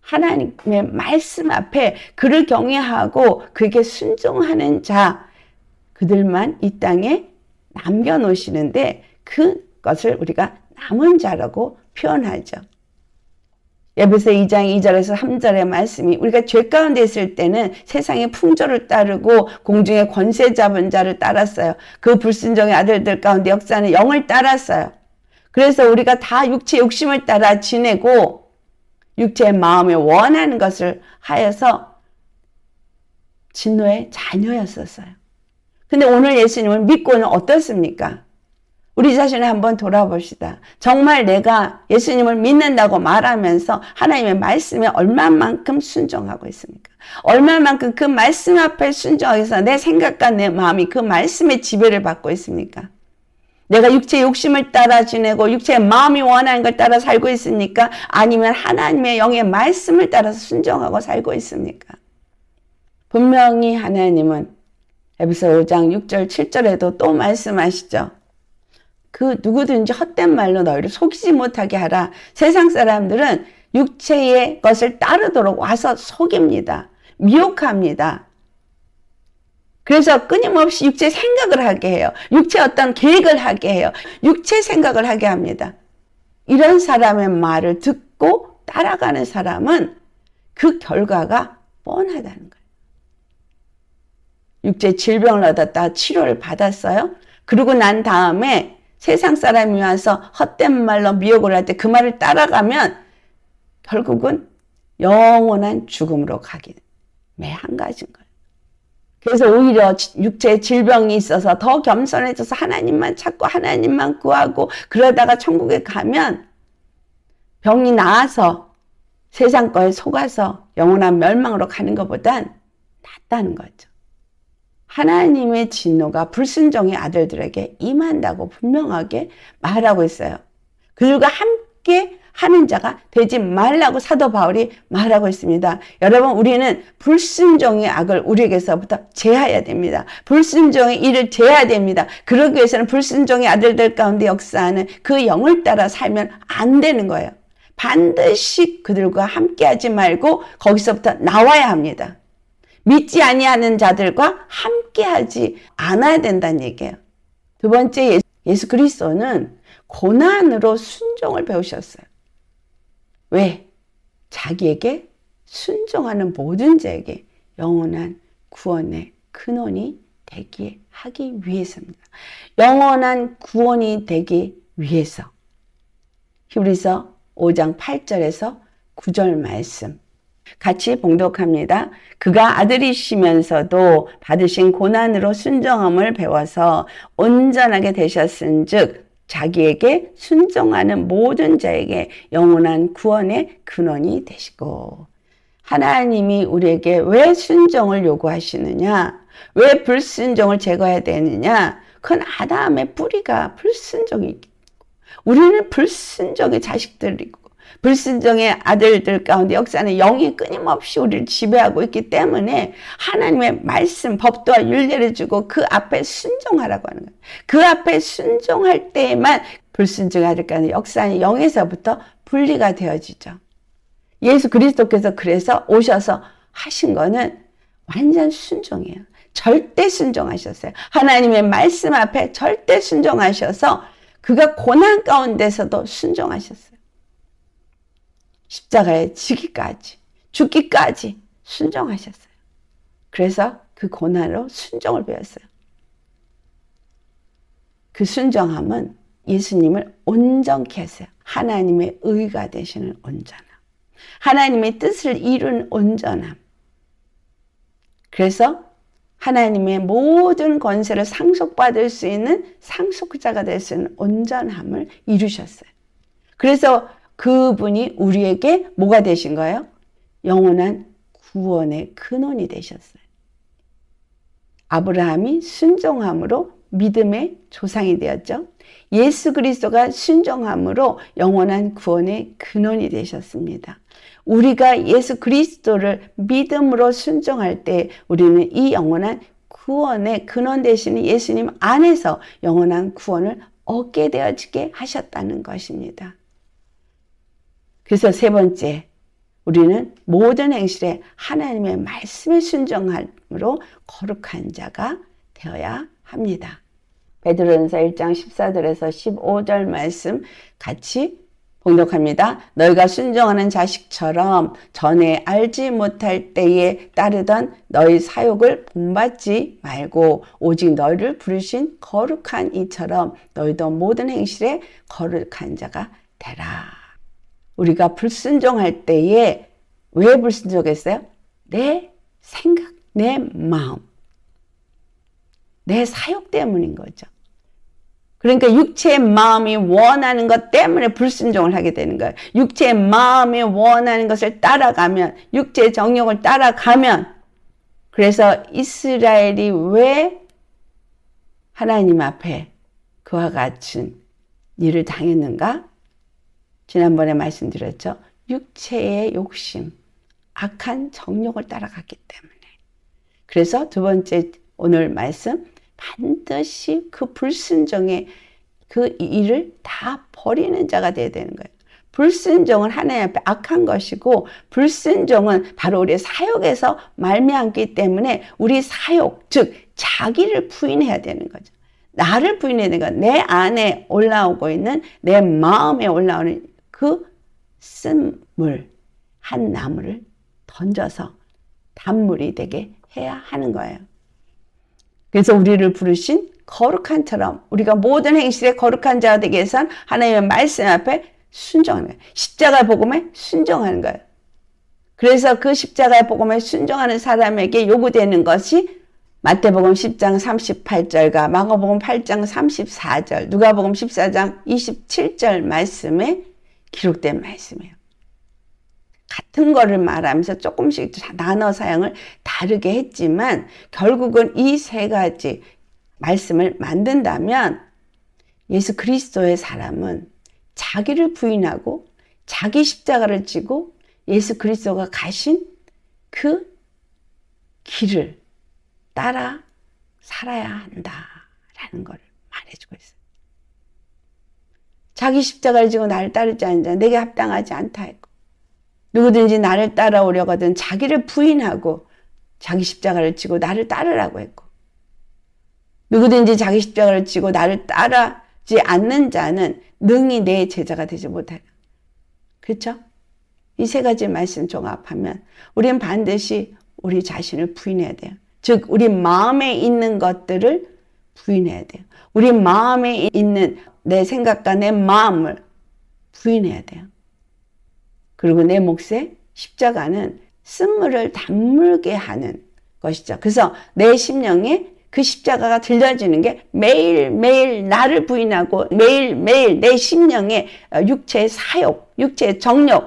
하나님의 말씀 앞에 그를 경외하고 그에게 순종하는 자 그들만 이 땅에 남겨놓으시는데 그 것을 우리가 남은 자라고 표현하죠. 에베소 2장 2절에서 3절의 말씀이 우리가 죄 가운데 있을 때는 세상의 풍조를 따르고 공중의 권세 잡은 자를 따랐어요. 그 불순종의 아들들 가운데 역사는 영을 따랐어요. 그래서 우리가 다 육체 욕심을 따라 지내고 육체의 마음에 원하는 것을 하여서 진노의 자녀였었어요. 근데 오늘 예수님을 믿고는 어떻습니까? 우리 자신을 한번 돌아봅시다. 정말 내가 예수님을 믿는다고 말하면서 하나님의 말씀에 얼마만큼 순종하고 있습니까? 얼마만큼 그 말씀 앞에 순종해서 내 생각과 내 마음이 그 말씀의 지배를 받고 있습니까? 내가 육체의 욕심을 따라 지내고 육체의 마음이 원하는 걸 따라 살고 있습니까? 아니면 하나님의 영의 말씀을 따라서 순종하고 살고 있습니까? 분명히 하나님은 에베소 5장 6절 7절에도 또 말씀하시죠. 그 누구든지 헛된 말로 너희를 속이지 못하게 하라. 세상 사람들은 육체의 것을 따르도록 와서 속입니다. 미혹합니다. 그래서 끊임없이 육체 생각을 하게 해요. 육체 어떤 계획을 하게 해요. 육체 생각을 하게 합니다. 이런 사람의 말을 듣고 따라가는 사람은 그 결과가 뻔하다는 거예요. 육체 질병을 얻었다 치료를 받았어요. 그리고 난 다음에 세상 사람이 와서 헛된 말로 미혹을 할 때 그 말을 따라가면 결국은 영원한 죽음으로 가기 매한 가지인 거예요. 그래서 오히려 육체의 질병이 있어서 더 겸손해져서 하나님만 찾고 하나님만 구하고 그러다가 천국에 가면 병이 나아서 세상 거에 속아서 영원한 멸망으로 가는 것보단 낫다는 거죠. 하나님의 진노가 불순종의 아들들에게 임한다고 분명하게 말하고 있어요. 그들과 함께 하는 자가 되지 말라고 사도 바울이 말하고 있습니다. 여러분 우리는 불순종의 악을 우리에게서부터 제해야 됩니다. 불순종의 일을 제해야 됩니다. 그러기 위해서는 불순종의 아들들 가운데 역사하는 그 영을 따라 살면 안 되는 거예요. 반드시 그들과 함께하지 말고 거기서부터 나와야 합니다. 믿지 아니하는 자들과 함께하지 않아야 된다는 얘기예요. 두 번째 예수 그리스도는 고난으로 순종을 배우셨어요. 왜? 자기에게 순종하는 모든 자에게 영원한 구원의 근원이 되기 하기 위해서입니다. 영원한 구원이 되기 위해서. 히브리서 5장 8절에서 9절 말씀. 같이 봉독합니다. 그가 아들이시면서도 받으신 고난으로 순정함을 배워서 온전하게 되셨은 즉, 자기에게 순종하는 모든 자에게 영원한 구원의 근원이 되시고, 하나님이 우리에게 왜 순종을 요구하시느냐? 왜 불순종을 제거해야 되느냐? 그건 아담의 뿌리가 불순종이고, 우리는 불순종의 자식들이고, 불순종의 아들들 가운데 역사는 영이 끊임없이 우리를 지배하고 있기 때문에 하나님의 말씀, 법도와 윤리를 주고 그 앞에 순종하라고 하는 거예요. 그 앞에 순종할 때에만 불순종의 아들 가운데 역사는 영에서부터 분리가 되어지죠. 예수 그리스도께서 그래서 오셔서 하신 거는 완전 순종이에요. 절대 순종하셨어요. 하나님의 말씀 앞에 절대 순종하셔서 그가 고난 가운데서도 순종하셨어요. 십자가에 지기까지, 죽기까지 순종하셨어요. 그래서 그 고난으로 순종을 배웠어요. 그 순종함은 예수님을 온전케 했어요. 하나님의 의가 되시는 온전함. 하나님의 뜻을 이룬 온전함. 그래서 하나님의 모든 권세를 상속받을 수 있는 상속자가 될 수 있는 온전함을 이루셨어요. 그래서 그분이 우리에게 뭐가 되신 가요 영원한 구원의 근원이 되셨어요. 아브라함이 순종함으로 믿음의 조상이 되었죠. 예수 그리스도가 순종함으로 영원한 구원의 근원이 되셨습니다. 우리가 예수 그리스도를 믿음으로 순종할 때 우리는 이 영원한 구원의 근원 되시는 예수님 안에서 영원한 구원을 얻게 되어지게 하셨다는 것입니다. 그래서 세 번째, 우리는 모든 행실에 하나님의 말씀에 순종함으로 거룩한 자가 되어야 합니다. 베드로전서 1장 14절에서 15절 말씀 같이 봉독합니다. 너희가 순종하는 자식처럼 전에 알지 못할 때에 따르던 너희 사욕을 본받지 말고 오직 너희를 부르신 거룩한 이처럼 너희도 모든 행실에 거룩한 자가 되라. 우리가 불순종할 때에 왜 불순종했어요? 내 생각, 내 마음, 내 사욕 때문인 거죠. 그러니까 육체의 마음이 원하는 것 때문에 불순종을 하게 되는 거예요. 육체의 마음이 원하는 것을 따라가면, 육체의 정욕을 따라가면, 그래서 이스라엘이 왜 하나님 앞에 그와 같은 일을 당했는가? 지난번에 말씀드렸죠. 육체의 욕심, 악한 정욕을 따라갔기 때문에. 그래서 두 번째 오늘 말씀, 반드시 그 불순종의 그 일을 다 버리는 자가 되야 되는 거예요. 불순종은 하나님 앞에 악한 것이고 불순종은 바로 우리의 사욕에서 말미암기 때문에 우리 사욕 즉 자기를 부인해야 되는 거죠. 나를 부인해야 되는 거내 안에 올라오고 있는 내 마음에 올라오는 그 쓴물 한 나무를 던져서 단물이 되게 해야 하는 거예요. 그래서 우리를 부르신 거룩한 처럼 우리가 모든 행실에 거룩한 자가 되기 위해선 하나님의 말씀 앞에 순종하는 거예요. 십자가 복음에 순종하는 거예요. 그래서 그 십자가의 복음에 순종하는 사람에게 요구되는 것이 마태복음 10장 38절과 마가복음 8장 34절, 누가복음 14장 27절 말씀에 기록된 말씀이에요. 같은 거를 말하면서 조금씩 나눠 사용을 다르게 했지만 결국은 이 세 가지 말씀을 만든다면 예수 그리스도의 사람은 자기를 부인하고 자기 십자가를 지고 예수 그리스도가 가신 그 길을 따라 살아야 한다라는 것 말해주고 있어요. 자기 십자가를 지고 나를 따르지 않는 자 내게 합당하지 않다 했고 누구든지 나를 따라오려거든 자기를 부인하고 자기 십자가를 지고 나를 따르라고 했고 누구든지 자기 십자가를 지고 나를 따라지 않는 자는 능히 내 제자가 되지 못하라. 그렇죠? 이 세 가지 말씀 종합하면 우린 반드시 우리 자신을 부인해야 돼요. 즉 우리 마음에 있는 것들을 부인해야 돼요. 우리 마음에 있는 내 생각과 내 마음을 부인해야 돼요. 그리고 내 몫에 십자가는 쓴물을 담물게 하는 것이죠. 그래서 내 심령에 그 십자가가 들려지는 게 매일매일 나를 부인하고 매일매일 내 심령에 육체의 사욕, 육체의 정욕,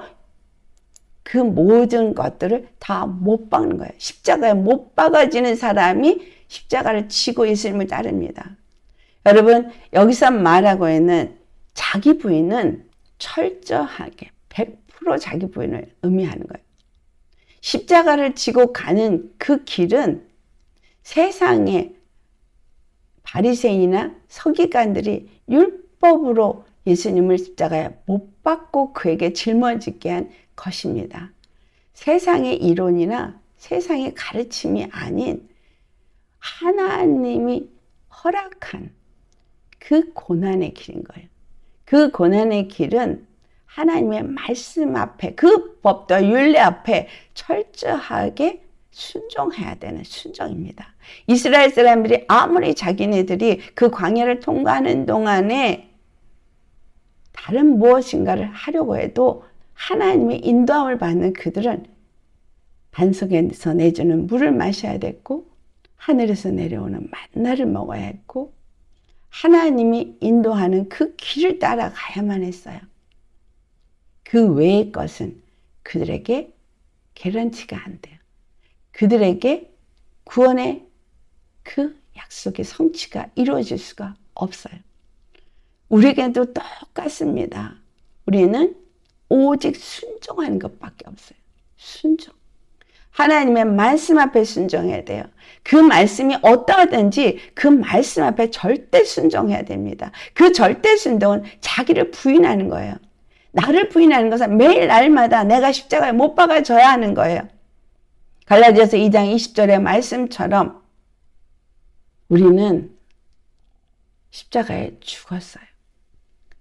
그 모든 것들을 다 못 박는 거예요. 십자가에 못 박아지는 사람이 십자가를 지고 예수님을 따릅니다. 여러분 여기서 말하고 있는 자기 부인은 철저하게 100% 자기 부인을 의미하는 거예요. 십자가를 지고 가는 그 길은 세상의 바리새인이나 서기관들이 율법으로 예수님을 십자가에 못 박고 그에게 짊어지게 한 것입니다. 세상의 이론이나 세상의 가르침이 아닌 하나님이 허락한 그 고난의 길인 거예요. 그 고난의 길은 하나님의 말씀 앞에 그 법도 윤리 앞에 철저하게 순종해야 되는 순종입니다. 이스라엘 사람들이 아무리 자기네들이 그 광야를 통과하는 동안에 다른 무엇인가를 하려고 해도 하나님의 인도함을 받는 그들은 반석에서 내주는 물을 마셔야 됐고 하늘에서 내려오는 만나를 먹어야 했고 하나님이 인도하는 그 길을 따라가야만 했어요. 그 외의 것은 그들에게 개런치가 안 돼요. 그들에게 구원의 그 약속의 성취가 이루어질 수가 없어요. 우리에게도 똑같습니다. 우리는 오직 순종하는 것밖에 없어요. 순종. 하나님의 말씀 앞에 순종해야 돼요. 그 말씀이 어떠하든지 그 말씀 앞에 절대 순종해야 됩니다. 그 절대 순종은 자기를 부인하는 거예요. 나를 부인하는 것은 매일 날마다 내가 십자가에 못 박아져야 하는 거예요. 갈라디아서 2장 20절의 말씀처럼 우리는 십자가에 죽었어요.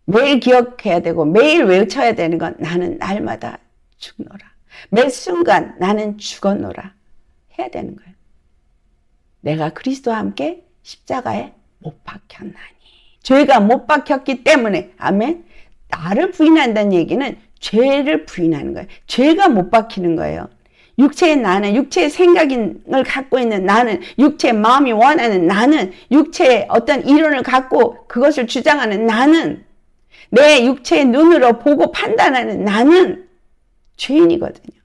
매일 기억해야 되고 매일 외쳐야 되는 건 나는 날마다 죽노라. 매 순간 나는 죽었노라 해야 되는 거예요. 내가 그리스도와 함께 십자가에 못 박혔나니. 죄가 못 박혔기 때문에 아멘. 나를 부인한다는 얘기는 죄를 부인하는 거예요. 죄가 못 박히는 거예요. 육체의 나는 육체의 생각을 갖고 있는 나는 육체의 마음이 원하는 나는 육체의 어떤 이론을 갖고 그것을 주장하는 나는 내 육체의 눈으로 보고 판단하는 나는 죄인이거든요.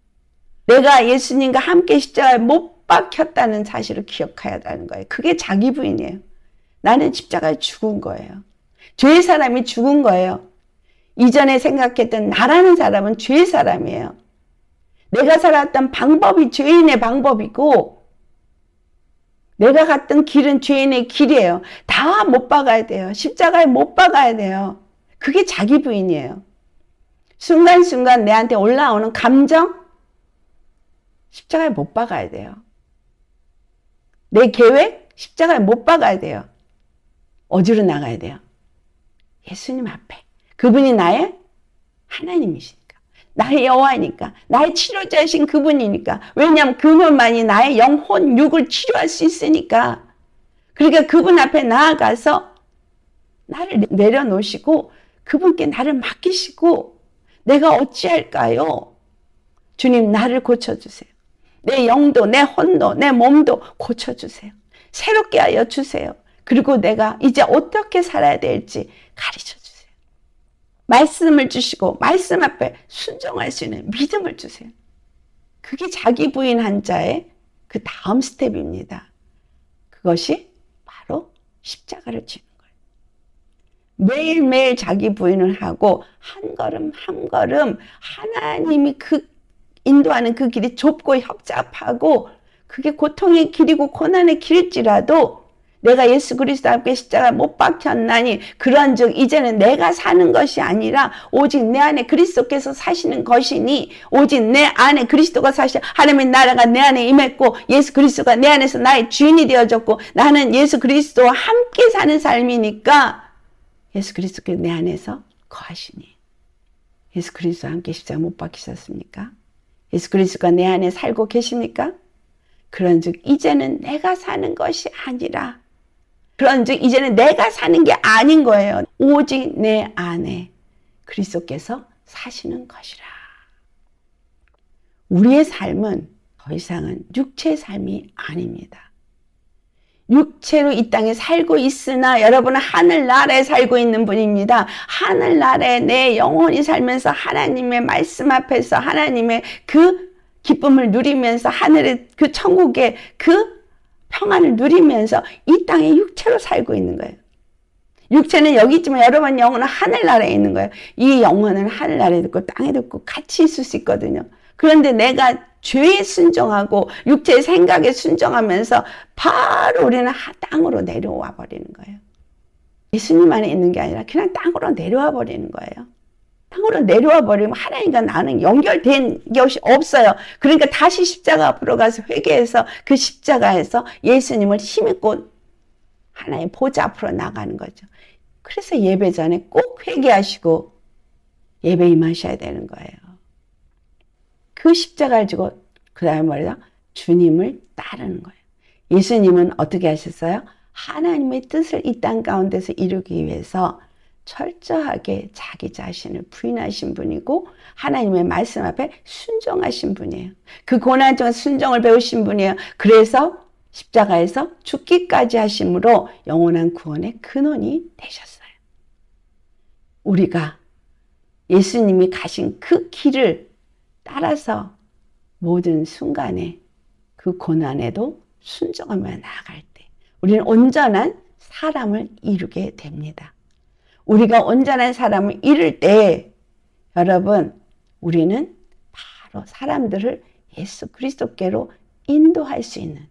내가 예수님과 함께 십자가에 못 박혔다는 사실을 기억해야 하는 거예요. 그게 자기 부인이에요. 나는 십자가에 죽은 거예요. 죄의 사람이 죽은 거예요. 이전에 생각했던 나라는 사람은 죄의 사람이에요. 내가 살았던 방법이 죄인의 방법이고 내가 갔던 길은 죄인의 길이에요. 다 못 박아야 돼요. 십자가에 못 박아야 돼요. 그게 자기 부인이에요. 순간순간 내한테 올라오는 감정 십자가에 못 박아야 돼요. 내 계획 십자가에 못 박아야 돼요. 어디로 나가야 돼요? 예수님 앞에. 그분이 나의 하나님이시니까. 나의 여호와니까. 나의 치료자이신 그분이니까. 왜냐하면 그분만이 나의 영혼, 육을 치료할 수 있으니까. 그러니까 그분 앞에 나아가서 나를 내려놓으시고 그분께 나를 맡기시고 내가 어찌할까요? 주님 나를 고쳐주세요. 내 영도 내 혼도 내 몸도 고쳐주세요. 새롭게 하여 주세요. 그리고 내가 이제 어떻게 살아야 될지 가르쳐 주세요. 말씀을 주시고 말씀 앞에 순종할 수 있는 믿음을 주세요. 그게 자기 부인 한자의 그 다음 스텝입니다. 그것이 바로 십자가를 지는 매일매일 자기 부인을 하고 한 걸음 한 걸음 하나님이 그 인도하는 그 길이 좁고 협잡하고 그게 고통의 길이고 고난의 길일지라도 내가 예수 그리스도 앞에 십자가 못 박혔나니 그런즉 이제는 내가 사는 것이 아니라 오직 내 안에 그리스도께서 사시는 것이니 오직 내 안에 그리스도가 사시 하나님의 나라가 내 안에 임했고 예수 그리스도가 내 안에서 나의 주인이 되어졌고 나는 예수 그리스도와 함께 사는 삶이니까 예수 그리스도 내 안에서 거하시니 예수 그리스도와 함께 십자가 못 박히셨습니까? 예수 그리스도가 내 안에 살고 계십니까? 그런즉 이제는 내가 사는 것이 아니라 그런즉 이제는 내가 사는 게 아닌 거예요. 오직 내 안에 그리스도께서 사시는 것이라. 우리의 삶은 더 이상은 육체의 삶이 아닙니다. 육체로 이 땅에 살고 있으나 여러분은 하늘나라에 살고 있는 분입니다. 하늘나라에 내 영혼이 살면서 하나님의 말씀 앞에서 하나님의 그 기쁨을 누리면서 하늘의 그 천국의 그 평안을 누리면서 이 땅에 육체로 살고 있는 거예요. 육체는 여기 있지만 여러분 영혼은 하늘나라에 있는 거예요. 이 영혼은 하늘나라에 있고 땅에 있고 같이 있을 수 있거든요. 그런데 내가 죄에 순종하고 육체의 생각에 순종하면서 바로 우리는 땅으로 내려와 버리는 거예요. 예수님 안에 있는 게 아니라 그냥 땅으로 내려와 버리는 거예요. 땅으로 내려와 버리면 하나님과 나는 연결된 것이 없어요. 그러니까 다시 십자가 앞으로 가서 회개해서 그 십자가에서 예수님을 힘있고 하나님 보좌 앞으로 나가는 거죠. 그래서 예배 전에 꼭 회개하시고 예배 임하셔야 되는 거예요. 그 십자가를 지고 그 다음에 말이죠 주님을 따르는 거예요. 예수님은 어떻게 하셨어요? 하나님의 뜻을 이 땅 가운데서 이루기 위해서 철저하게 자기 자신을 부인하신 분이고 하나님의 말씀 앞에 순종하신 분이에요. 그 고난 중 순종을 배우신 분이에요. 그래서 십자가에서 죽기까지 하심으로 영원한 구원의 근원이 되셨어요. 우리가 예수님이 가신 그 길을 따라서 모든 순간에 그 고난에도 순종하며 나아갈 때 우리는 온전한 사람을 이루게 됩니다. 우리가 온전한 사람을 이룰 때 여러분 우리는 바로 사람들을 예수 그리스도께로 인도할 수 있는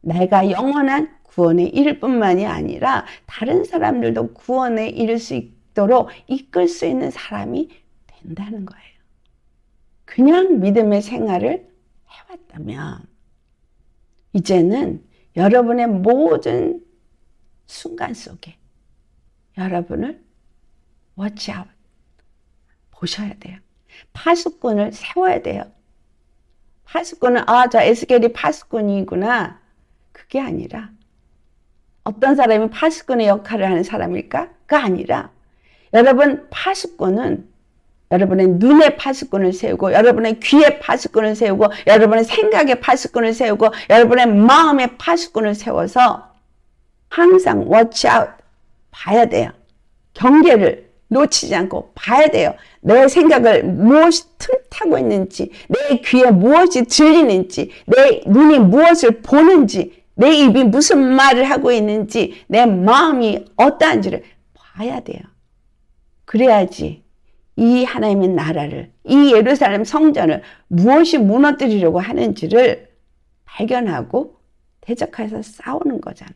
내가 영원한 구원에 이를 뿐만이 아니라 다른 사람들도 구원에 이를 수 있도록 이끌 수 있는 사람이 된다는 거예요. 그냥 믿음의 생활을 해왔다면 이제는 여러분의 모든 순간 속에 여러분을 워치아웃 보셔야 돼요. 파수꾼을 세워야 돼요. 파수꾼은 아 저 에스겔이 파수꾼이구나 그게 아니라 어떤 사람이 파수꾼의 역할을 하는 사람일까가 아니라 여러분 파수꾼은 여러분의 눈에 파수꾼을 세우고 여러분의 귀에 파수꾼을 세우고 여러분의 생각에 파수꾼을 세우고 여러분의 마음에 파수꾼을 세워서 항상 watch out 봐야 돼요. 경계를 놓치지 않고 봐야 돼요. 내 생각을 무엇이 틈타고 있는지 내 귀에 무엇이 들리는지 내 눈이 무엇을 보는지 내 입이 무슨 말을 하고 있는지 내 마음이 어떠한지를 봐야 돼요. 그래야지 이 하나님의 나라를, 이 예루살렘 성전을 무엇이 무너뜨리려고 하는지를 발견하고 대적해서 싸우는 거잖아요.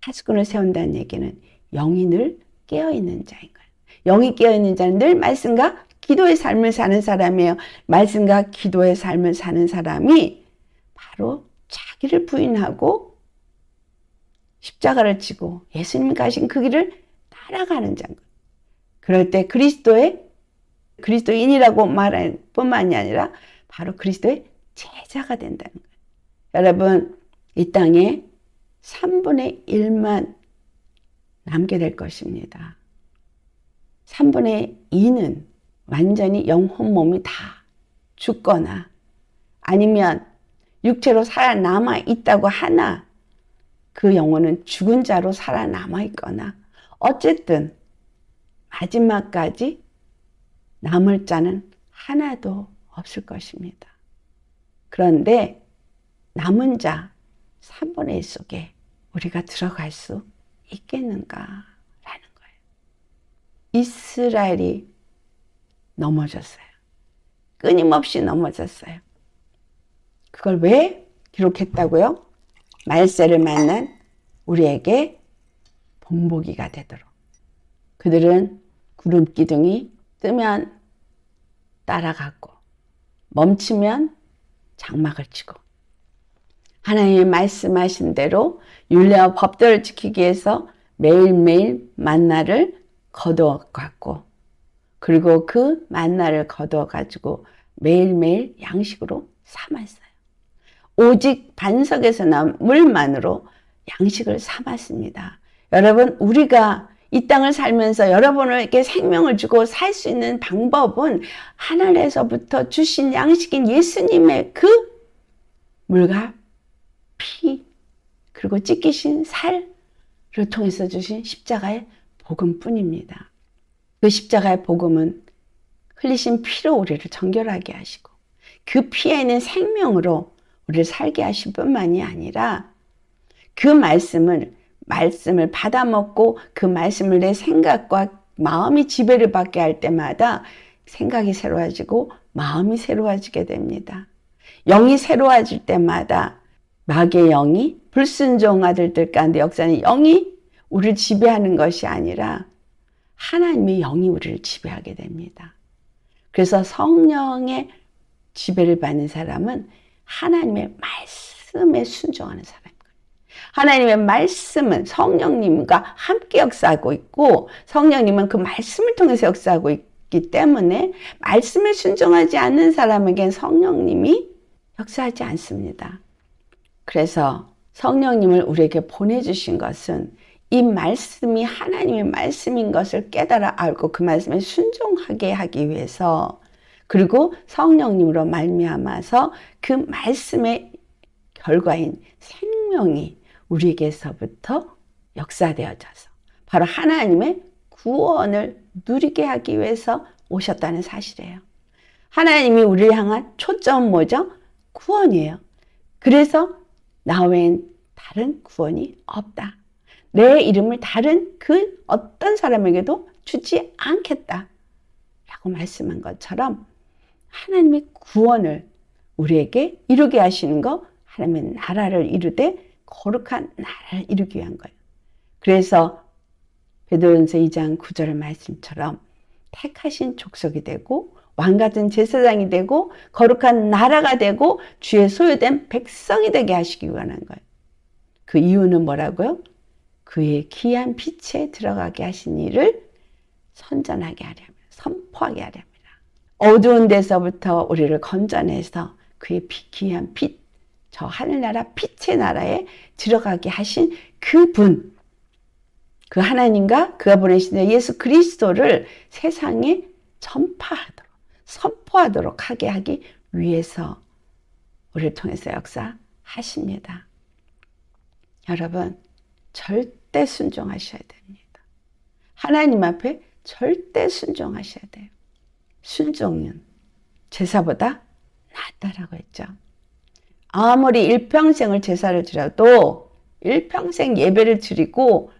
파수꾼을 세운다는 얘기는 영이 늘 깨어있는 자인 거예요. 영이 깨어있는 자는 늘 말씀과 기도의 삶을 사는 사람이에요. 말씀과 기도의 삶을 사는 사람이 바로 자기를 부인하고 십자가를 지고 예수님 가신 그 길을 따라가는 자인 거예요. 그럴 때 그리스도의 그리스도인이라고 말할 뿐만이 아니라 바로 그리스도의 제자가 된다는 거예요. 여러분 이 땅에 3분의 1만 남게 될 것입니다. 3분의 2는 완전히 영혼 몸이 다 죽거나 아니면 육체로 살아남아 있다고 하나 그 영혼은 죽은 자로 살아남아 있거나 어쨌든 마지막까지 남을 자는 하나도 없을 것입니다. 그런데 남은 자 3분의 1 속에 우리가 들어갈 수 있겠는가라는 거예요. 이스라엘이 넘어졌어요. 끊임없이 넘어졌어요. 그걸 왜 기록했다고요? 말세를 만난 우리에게 본보기가 되도록. 그들은 구름 기둥이 뜨면 따라가고 멈추면 장막을 치고 하나님이 말씀하신 대로 율례와 법도를 지키기 위해서 매일매일 만나를 거두어갔고 그리고 그 만나를 거두어가지고 매일매일 양식으로 삼았어요. 오직 반석에서 난 물만으로 양식을 삼았습니다. 여러분 우리가 이 땅을 살면서 여러분에게 생명을 주고 살 수 있는 방법은 하늘에서부터 주신 양식인 예수님의 그 물과 피 그리고 찢기신 살을 통해서 주신 십자가의 복음뿐입니다. 그 십자가의 복음은 흘리신 피로 우리를 정결하게 하시고 그 피에 있는 생명으로 우리를 살게 하실 뿐만이 아니라 그 말씀을 말씀을 받아먹고 그 말씀을 내 생각과 마음이 지배를 받게 할 때마다 생각이 새로워지고 마음이 새로워지게 됩니다. 영이 새로워질 때마다 마귀의 영이 불순종 아들들 가운데 역사는 영이 우리를 지배하는 것이 아니라 하나님의 영이 우리를 지배하게 됩니다. 그래서 성령의 지배를 받는 사람은 하나님의 말씀에 순종하는 사람. 하나님의 말씀은 성령님과 함께 역사하고 있고 성령님은 그 말씀을 통해서 역사하고 있기 때문에 말씀에 순종하지 않는 사람에겐 성령님이 역사하지 않습니다. 그래서 성령님을 우리에게 보내주신 것은 이 말씀이 하나님의 말씀인 것을 깨달아 알고 그 말씀에 순종하게 하기 위해서 그리고 성령님으로 말미암아서 그 말씀의 결과인 생명이 우리에게서부터 역사되어져서 바로 하나님의 구원을 누리게 하기 위해서 오셨다는 사실이에요. 하나님이 우리를 향한 초점 뭐죠? 구원이에요. 그래서 나 외엔 다른 구원이 없다. 내 이름을 다른 그 어떤 사람에게도 주지 않겠다. 라고 말씀한 것처럼 하나님의 구원을 우리에게 이루게 하시는 거, 하나님의 나라를 이루되 거룩한 나라를 이루기 위한 거예요. 그래서 베드로전서 2장 9절 말씀처럼 택하신 족속이 되고 왕 같은 제사장이 되고 거룩한 나라가 되고 주의 소유된 백성이 되게 하시기 원한 거예요. 그 이유는 뭐라고요? 그의 귀한 빛에 들어가게 하신 일을 선전하게 하려면 선포하게 하렵니 어두운 데서부터 우리를 건져내서 그의 귀한 빛저 하늘나라 빛의 나라에 들어가게 하신 그분 그 하나님과 그가 보내신 예수 그리스도를 세상에 전파하도록 선포하도록 하게 하기 위해서 우리를 통해서 역사하십니다. 여러분 절대 순종하셔야 됩니다. 하나님 앞에 절대 순종하셔야 돼요. 순종은 제사보다 낫다라고 했죠. 아무리 일평생을 제사를 드려도 일평생 예배를 드리고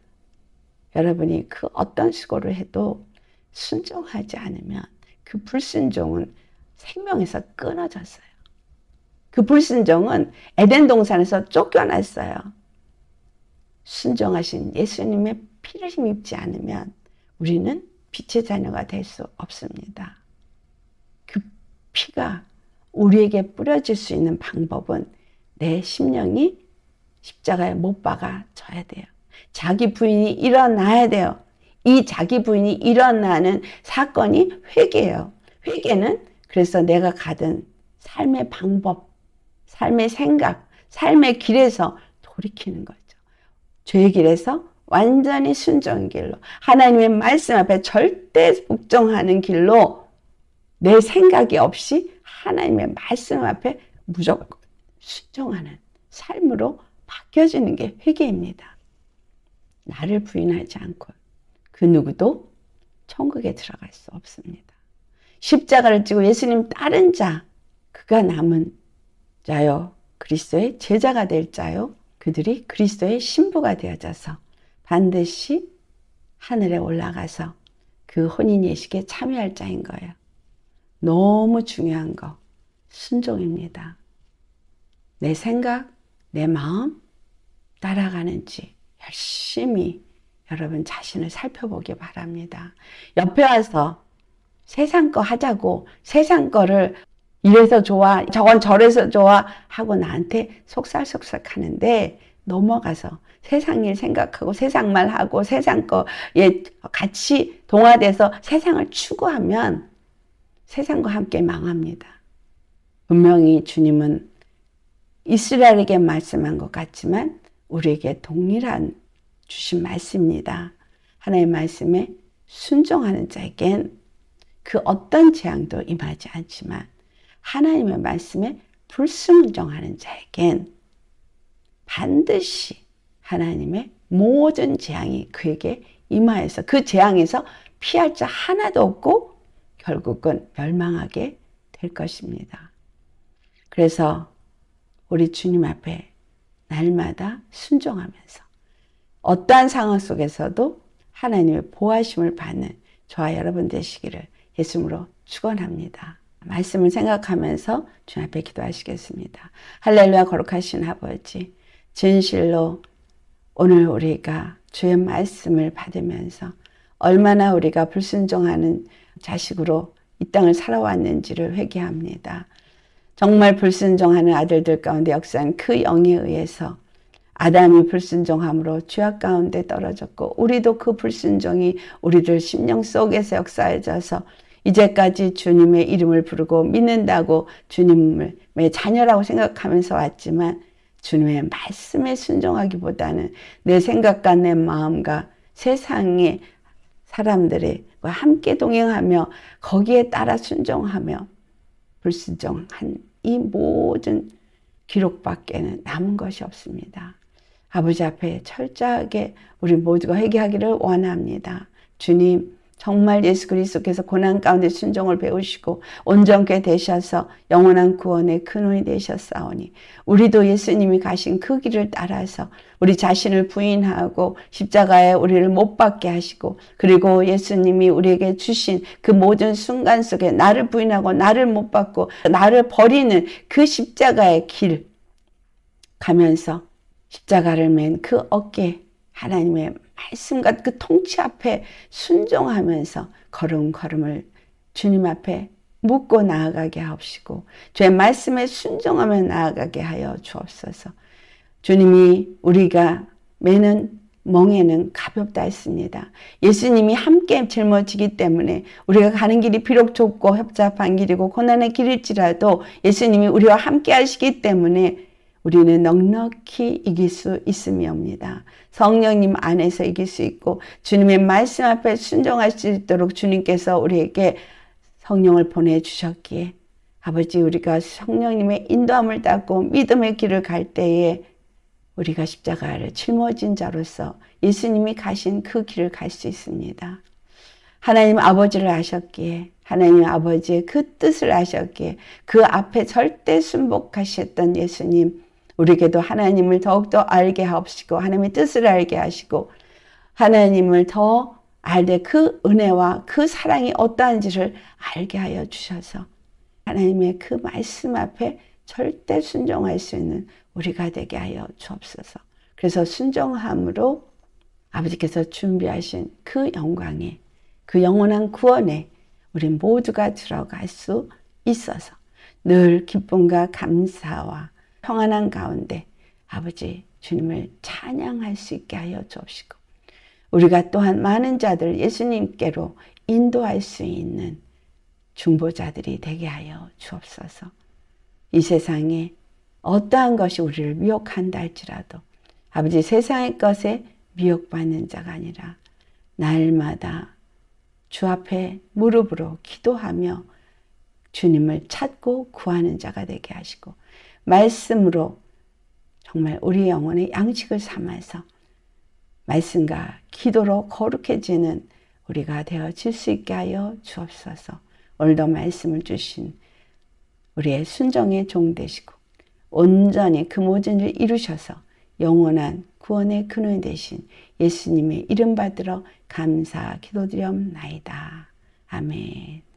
여러분이 그 어떤 수고를 해도 순종하지 않으면 그 불순종은 생명에서 끊어졌어요. 그 불순종은 에덴 동산에서 쫓겨났어요. 순종하신 예수님의 피를 힘입지 않으면 우리는 빛의 자녀가 될 수 없습니다. 그 피가 우리에게 뿌려질 수 있는 방법은 내 심령이 십자가에 못 박아 져야 돼요. 자기 부인이 일어나야 돼요. 이 자기 부인이 일어나는 사건이 회개예요. 회개는 그래서 내가 가든 삶의 방법, 삶의 생각, 삶의 길에서 돌이키는 거죠. 죄의 길에서 완전히 순종 길로 하나님의 말씀 앞에 절대 복종하는 길로 내 생각이 없이 하나님의 말씀 앞에 무조건 순종하는 삶으로 바뀌어지는 게 회개입니다. 나를 부인하지 않고 그 누구도 천국에 들어갈 수 없습니다. 십자가를 지고 예수님 따른 자, 그가 남은 자요. 그리스도의 제자가 될 자요. 그들이 그리스도의 신부가 되어져서 반드시 하늘에 올라가서 그 혼인 예식에 참여할 자인 거예요. 너무 중요한 거 순종입니다. 내 생각, 내 마음 따라가는지 열심히 여러분 자신을 살펴보기 바랍니다. 옆에 와서 세상 거 하자고 세상 거를 이래서 좋아, 저건 저래서 좋아 하고 나한테 속살속삭 하는데 넘어가서 세상 일 생각하고 세상 말 하고 세상 거에 같이 동화돼서 세상을 추구하면 세상과 함께 망합니다. 분명히 주님은 이스라엘에게 말씀한 것 같지만 우리에게 동일한 주신 말씀입니다. 하나의 말씀에 순종하는 자에겐 그 어떤 재앙도 임하지 않지만 하나님의 말씀에 불순종하는 자에겐 반드시 하나님의 모든 재앙이 그에게 임하여서 그 재앙에서 피할 자 하나도 없고 결국은 멸망하게 될 것입니다. 그래서 우리 주님 앞에 날마다 순종하면서 어떠한 상황 속에서도 하나님의 보호하심을 받는 저와 여러분 되시기를 예수님으로 축원합니다. 말씀을 생각하면서 주님 앞에 기도하시겠습니다. 할렐루야 거룩하신 아버지 진실로 오늘 우리가 주의 말씀을 받으면서 얼마나 우리가 불순종하는 자식으로 이 땅을 살아왔는지를 회개합니다. 정말 불순종하는 아들들 가운데 역사한 그 영에 의해서 아담이 불순종함으로 죄악 가운데 떨어졌고 우리도 그 불순종이 우리를 심령 속에서 역사해져서 이제까지 주님의 이름을 부르고 믿는다고 주님의 자녀라고 생각하면서 왔지만 주님의 말씀에 순종하기보다는 내 생각과 내 마음과 세상의 사람들의 함께 동행하며 거기에 따라 순종하며 불순종한 이 모든 기록밖에는 남은 것이 없습니다. 아버지 앞에 철저하게 우리 모두가 회개하기를 원합니다. 주님, 정말 예수 그리스도께서 고난 가운데 순종을 배우시고 온전케 되셔서 영원한 구원의 근원이 되셨사오니 우리도 예수님이 가신 그 길을 따라서 우리 자신을 부인하고 십자가에 우리를 못 박게 하시고 그리고 예수님이 우리에게 주신 그 모든 순간 속에 나를 부인하고 나를 못 박고 나를 버리는 그 십자가의 길 가면서 십자가를 맨 그 어깨 하나님의 말씀과 그 통치 앞에 순종하면서 걸음걸음을 주님 앞에 묻고 나아가게 하옵시고 주의 말씀에 순종하며 나아가게 하여 주옵소서. 주님이 우리가 매는 멍에는 가볍다 했습니다. 예수님이 함께 짊어지기 때문에 우리가 가는 길이 비록 좁고 협잡한 길이고 고난의 길일지라도 예수님이 우리와 함께 하시기 때문에 우리는 넉넉히 이길 수 있음이옵니다. 성령님 안에서 이길 수 있고 주님의 말씀 앞에 순종할 수 있도록 주님께서 우리에게 성령을 보내주셨기에 아버지 우리가 성령님의 인도함을 따고 믿음의 길을 갈 때에 우리가 십자가를 짊어진 자로서 예수님이 가신 그 길을 갈 수 있습니다. 하나님 아버지를 아셨기에 하나님 아버지의 그 뜻을 아셨기에 그 앞에 절대 순복하셨던 예수님 우리에게도 하나님을 더욱더 알게 하옵시고 하나님의 뜻을 알게 하시고 하나님을 더 알되 그 은혜와 그 사랑이 어떠한지를 알게 하여 주셔서 하나님의 그 말씀 앞에 절대 순종할 수 있는 우리가 되게 하여 주옵소서. 그래서 순종함으로 아버지께서 준비하신 그 영광에 그 영원한 구원에 우리 모두가 들어갈 수 있어서 늘 기쁨과 감사와 평안한 가운데 아버지 주님을 찬양할 수 있게 하여 주옵시고 우리가 또한 많은 자들 예수님께로 인도할 수 있는 중보자들이 되게 하여 주옵소서. 이 세상에 어떠한 것이 우리를 미혹한다 할지라도 아버지 세상의 것에 미혹받는 자가 아니라 날마다 주 앞에 무릎으로 기도하며 주님을 찾고 구하는 자가 되게 하시고 말씀으로 정말 우리 영혼의 양식을 삼아서 말씀과 기도로 거룩해지는 우리가 되어질 수 있게 하여 주옵소서. 오늘도 말씀을 주신 우리의 순정의 종 되시고 온전히 그 모든 일 이루셔서 영원한 구원의 근원 되신 예수님의 이름 받들어 감사 기도드리옵나이다. 아멘.